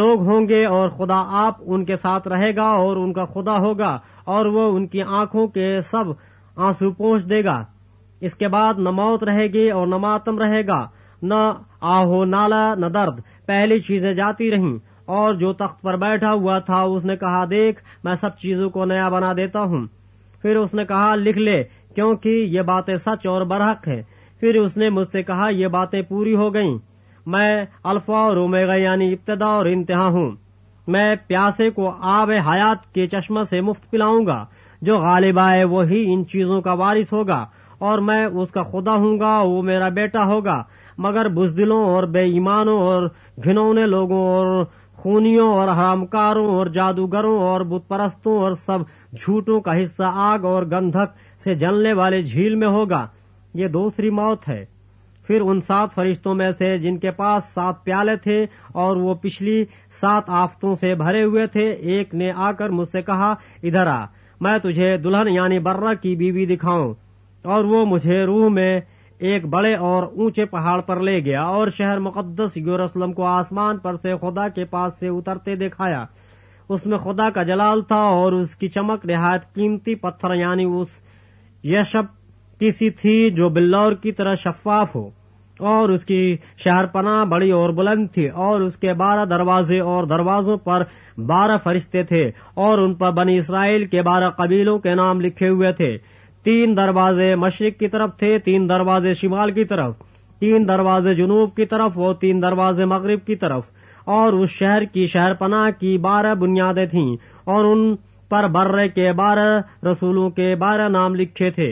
लोग होंगे और खुदा आप उनके साथ रहेगा और उनका खुदा होगा और वो उनकी आंखों के सब आंसू पहुंच देगा इसके बाद न मौत रहेगी और न मातम रहेगा न आहो नाला न दर्द पहली चीजें जाती रहीं और जो तख्त पर बैठा हुआ था उसने कहा देख मैं सब चीजों को नया बना देता हूँ फिर उसने कहा लिख ले क्योंकि ये बातें सच और बरहक है फिर उसने मुझसे कहा ये बातें पूरी हो गईं मैं अल्फा और ओमेगा यानी इब्तदा और इंतहा हूँ मैं प्यासे को आब हयात के चश्मे से मुफ्त पिलाऊंगा जो गालिब वो वही इन चीजों का वारिस होगा और मैं उसका खुदा हूँगा वो मेरा बेटा होगा मगर बुजदिलों और बेईमानों और घिनौने लोगों और खूनियों और हरामकारों और जादूगरों और बुतपरस्तों और सब झूठों का हिस्सा आग और गंधक से जलने वाले झील में होगा ये दूसरी मौत है फिर उन सात फरिश्तों में से जिनके पास सात प्याले थे और वो पिछली सात आफतों से भरे हुए थे एक ने आकर मुझसे कहा इधर आ मैं तुझे दुल्हन यानी बर्रा की बीवी दिखाऊं और वो मुझे रूह में एक बड़े और ऊंचे पहाड़ पर ले गया और शहर मुकदस यरूशलेम को आसमान पर से खुदा के पास से उतरते दिखाया उसमें खुदा का जलाल था और उसकी चमक नहायत कीमती पत्थर यानी उस यशप किसी थी जो बिल्लौर की तरह शफाफ हो और उसकी शहरपना बड़ी और बुलंद थी और उसके बारह दरवाजे और दरवाजों पर बारह फरिश्ते थे और उन पर बनी इसराइल के बारह कबीलों के नाम लिखे हुए थे तीन दरवाजे मशरक की तरफ थे तीन दरवाजे शिमाल की तरफ तीन दरवाजे जुनूब की तरफ और तीन दरवाजे मगरब की तरफ और उस शहर की शहर पनाह की बारह बुनियादें थीं और उन पर बर्रे के बारह रसूलों के बारह नाम लिखे थे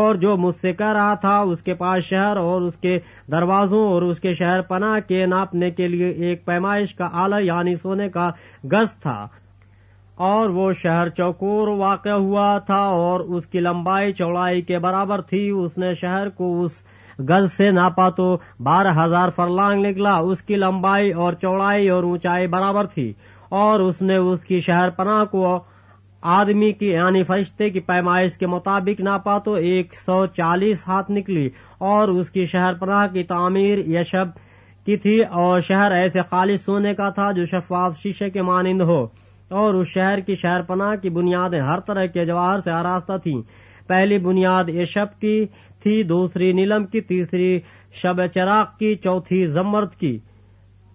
और जो मुझसे कह रहा था उसके पास शहर और उसके दरवाजों और उसके शहर पनाह के नापने के लिए एक पैमाइश का आला यानी सोने का गज था और वो शहर चौकोर वाक़ हुआ था और उसकी लंबाई चौड़ाई के बराबर थी उसने शहर को उस गज से नापा तो बारह हजार फरलांग निकला उसकी लंबाई और चौड़ाई और ऊंचाई बराबर थी और उसने उसकी शहर पनाह को आदमी की यानी फरिश्ते की पैमाइश के मुताबिक नापा तो एक सौ चालीस हाथ निकली और उसकी शहर पनाह की तामीर यशब की थी और शहर ऐसे खालिश सोने का था जो शफाफ शीशे के मानंद हो और उस शहर की शहरपनाह की बुनियादें हर तरह के जवाहर से आरास्ता थी पहली बुनियाद एशब की थी दूसरी नीलम की तीसरी शब चराग की चौथी जमर्द की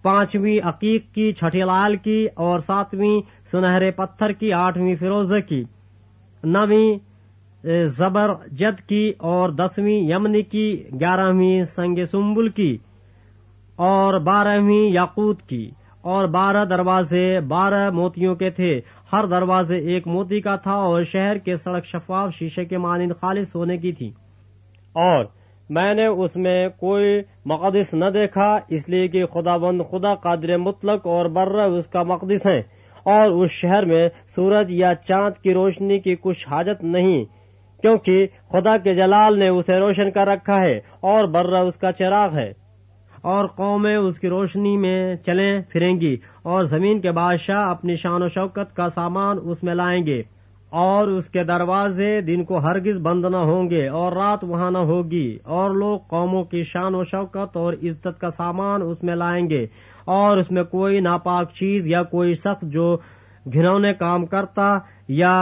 पांचवी अकीक की छठी लाल की और सातवीं सुनहरे पत्थर की आठवीं फिरोज की नवीं जबरजद की और दसवीं यमनी की ग्यारहवीं संग सुबुल की और बारहवीं याकूत की और बारह दरवाजे बारह मोतियों के थे हर दरवाजे एक मोती का था और शहर के सड़क शफाफ शीशे के मानंद खालिश सोने की थी और मैंने उसमें कोई मकदस न देखा इसलिए कि खुदाबंद खुदा कादर मुतलक और बर्र उसका मकदस है और उस शहर में सूरज या चांद की रोशनी की कुछ हाजत नहीं क्योंकि खुदा के जलाल ने उसे रोशन कर रखा है और बर्र उसका चिराग है और कौमें उसकी रोशनी में चलें फिरेंगी और जमीन के बादशाह अपनी शान शौकत का सामान उसमें लाएंगे और उसके दरवाजे दिन को हरगिज बंद न होंगे और रात वहां न होगी और लोग कौमों की शान व शौकत और इज्जत का सामान उसमें लाएंगे और उसमें कोई नापाक चीज या कोई शख्स जो घिनौने काम करता या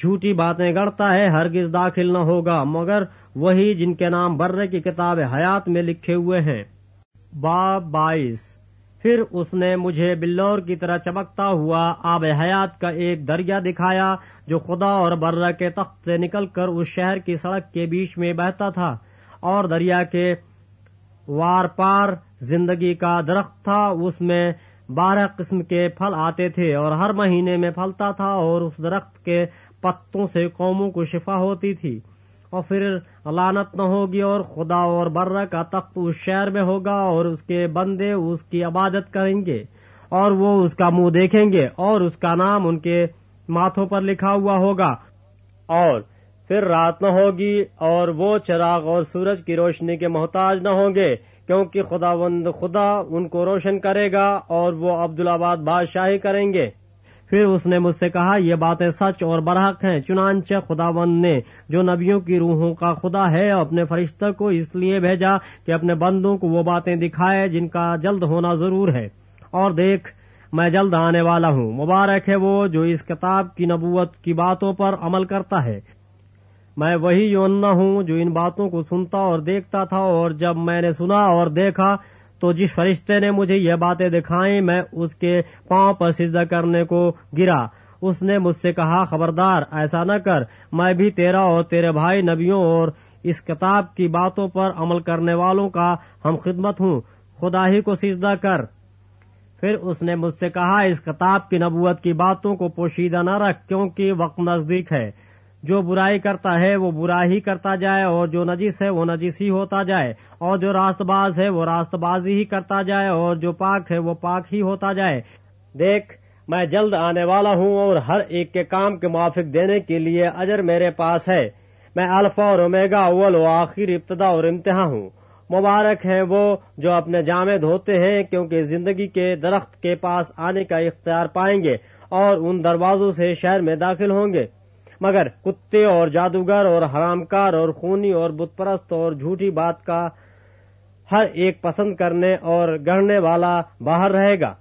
झूठी बातें गढ़ता है हरगिज दाखिल न होगा मगर वही जिनके नाम बर्रे की किताब हयात में लिखे हुए हैं बाब बाईस फिर उसने मुझे बिल्लौर की तरह चमकता हुआ आब हयात का एक दरिया दिखाया जो खुदा और बर्रा के तख्त से निकलकर उस शहर की सड़क के बीच में बहता था और दरिया के वार पार जिंदगी का दरख्त था उसमें बारह किस्म के फल आते थे और हर महीने में फलता था और उस दरख्त के पत्तों से कौमों को शिफा होती थी और फिर लानत न होगी और खुदा और बर्रा का तख्त उस शहर में होगा और उसके बंदे उसकी इबादत करेंगे और वो उसका मुंह देखेंगे और उसका नाम उनके माथों पर लिखा हुआ होगा और फिर रात न होगी और वो चिराग और सूरज की रोशनी के मोहताज न होंगे क्योंकि खुदावंद खुदा उनको रोशन करेगा और वो अब्दुलाबाद बादशाही करेंगे फिर उसने मुझसे कहा ये बातें सच और बरहक हैं चुनानच खुदावंद ने जो नबियों की रूहों का खुदा है अपने फरिश्ते को इसलिए भेजा कि अपने बंदों को वो बातें दिखाए जिनका जल्द होना जरूर है और देख मैं जल्द आने वाला हूँ मुबारक है वो जो इस किताब की नबूत की बातों पर अमल करता है मैं वही योन्ना हूँ जो इन बातों को सुनता और देखता था और जब मैंने सुना और देखा तो जिस फरिश्ते ने मुझे यह बातें दिखाई मैं उसके पांव पर सिजदा करने को गिरा उसने मुझसे कहा खबरदार ऐसा न कर मैं भी तेरा और तेरे भाई नबियों और इस किताब की बातों पर अमल करने वालों का हम खिदमत हूँ खुदा ही को सिजदा कर फिर उसने मुझसे कहा इस किताब की नबूत की बातों को पोशीदा न रख क्योंकि वक्त नजदीक है जो बुराई करता है वो बुरा ही करता जाए और जो नजीस है वो नजीस ही होता जाए और जो रास्तबाज है वो रास्तबाजी ही करता जाए और जो पाक है वो पाक ही होता जाए देख मैं जल्द आने वाला हूँ और हर एक के काम के मुआफिक देने के लिए अजर मेरे पास है मैं अल्फा और ओमेगा अव्वल व आखिर इब्तदा और इम्तहा हूँ मुबारक है वो जो अपने जामे धोते हैं क्योंकि जिंदगी के दरख्त के पास आने का इख्तियार पाएंगे और उन दरवाजों से शहर में दाखिल होंगे मगर कुत्ते और जादूगर और हरामकार और खूनी और बुतपरस्त और झूठी बात का हर एक पसंद करने और गढ़ने वाला बाहर रहेगा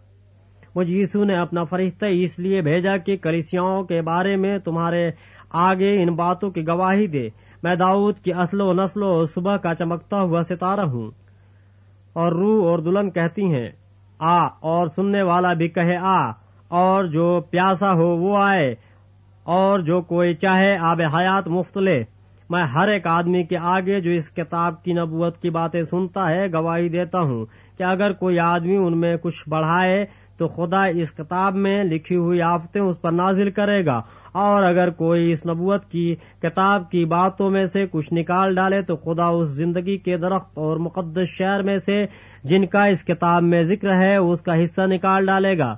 मुझ यीशु ने अपना फरिश्ता इसलिए भेजा कि कलिसियाओं के बारे में तुम्हारे आगे इन बातों की गवाही दे मैं दाऊद की असलो नस्लो सुबह का चमकता हुआ सितारा हूँ और रू और दुल्हन कहती हैं आ और सुनने वाला भी कहे आ और जो प्यासा हो वो आए और जो कोई चाहे आब हयात मुफ्त ले मैं हर एक आदमी के आगे जो इस किताब की नबूत की बातें सुनता है गवाही देता हूँ कि अगर कोई आदमी उनमें कुछ बढ़ाए तो खुदा इस किताब में लिखी हुई आफतें उस पर नाजिल करेगा और अगर कोई इस नबूत की किताब की बातों में से कुछ निकाल डाले तो खुदा उस जिंदगी के दरख्त और मुकदस शहर में से जिनका इस किताब में जिक्र है उसका हिस्सा निकाल डालेगा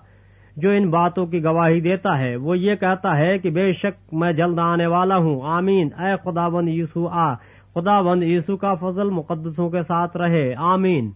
जो इन बातों की गवाही देता है वो ये कहता है कि बेशक मैं जल्द आने वाला हूँ आमीन ए खुदाबंद यीशु आ खुदाबंद यीशु का फजल मुकदसों के साथ रहे आमीन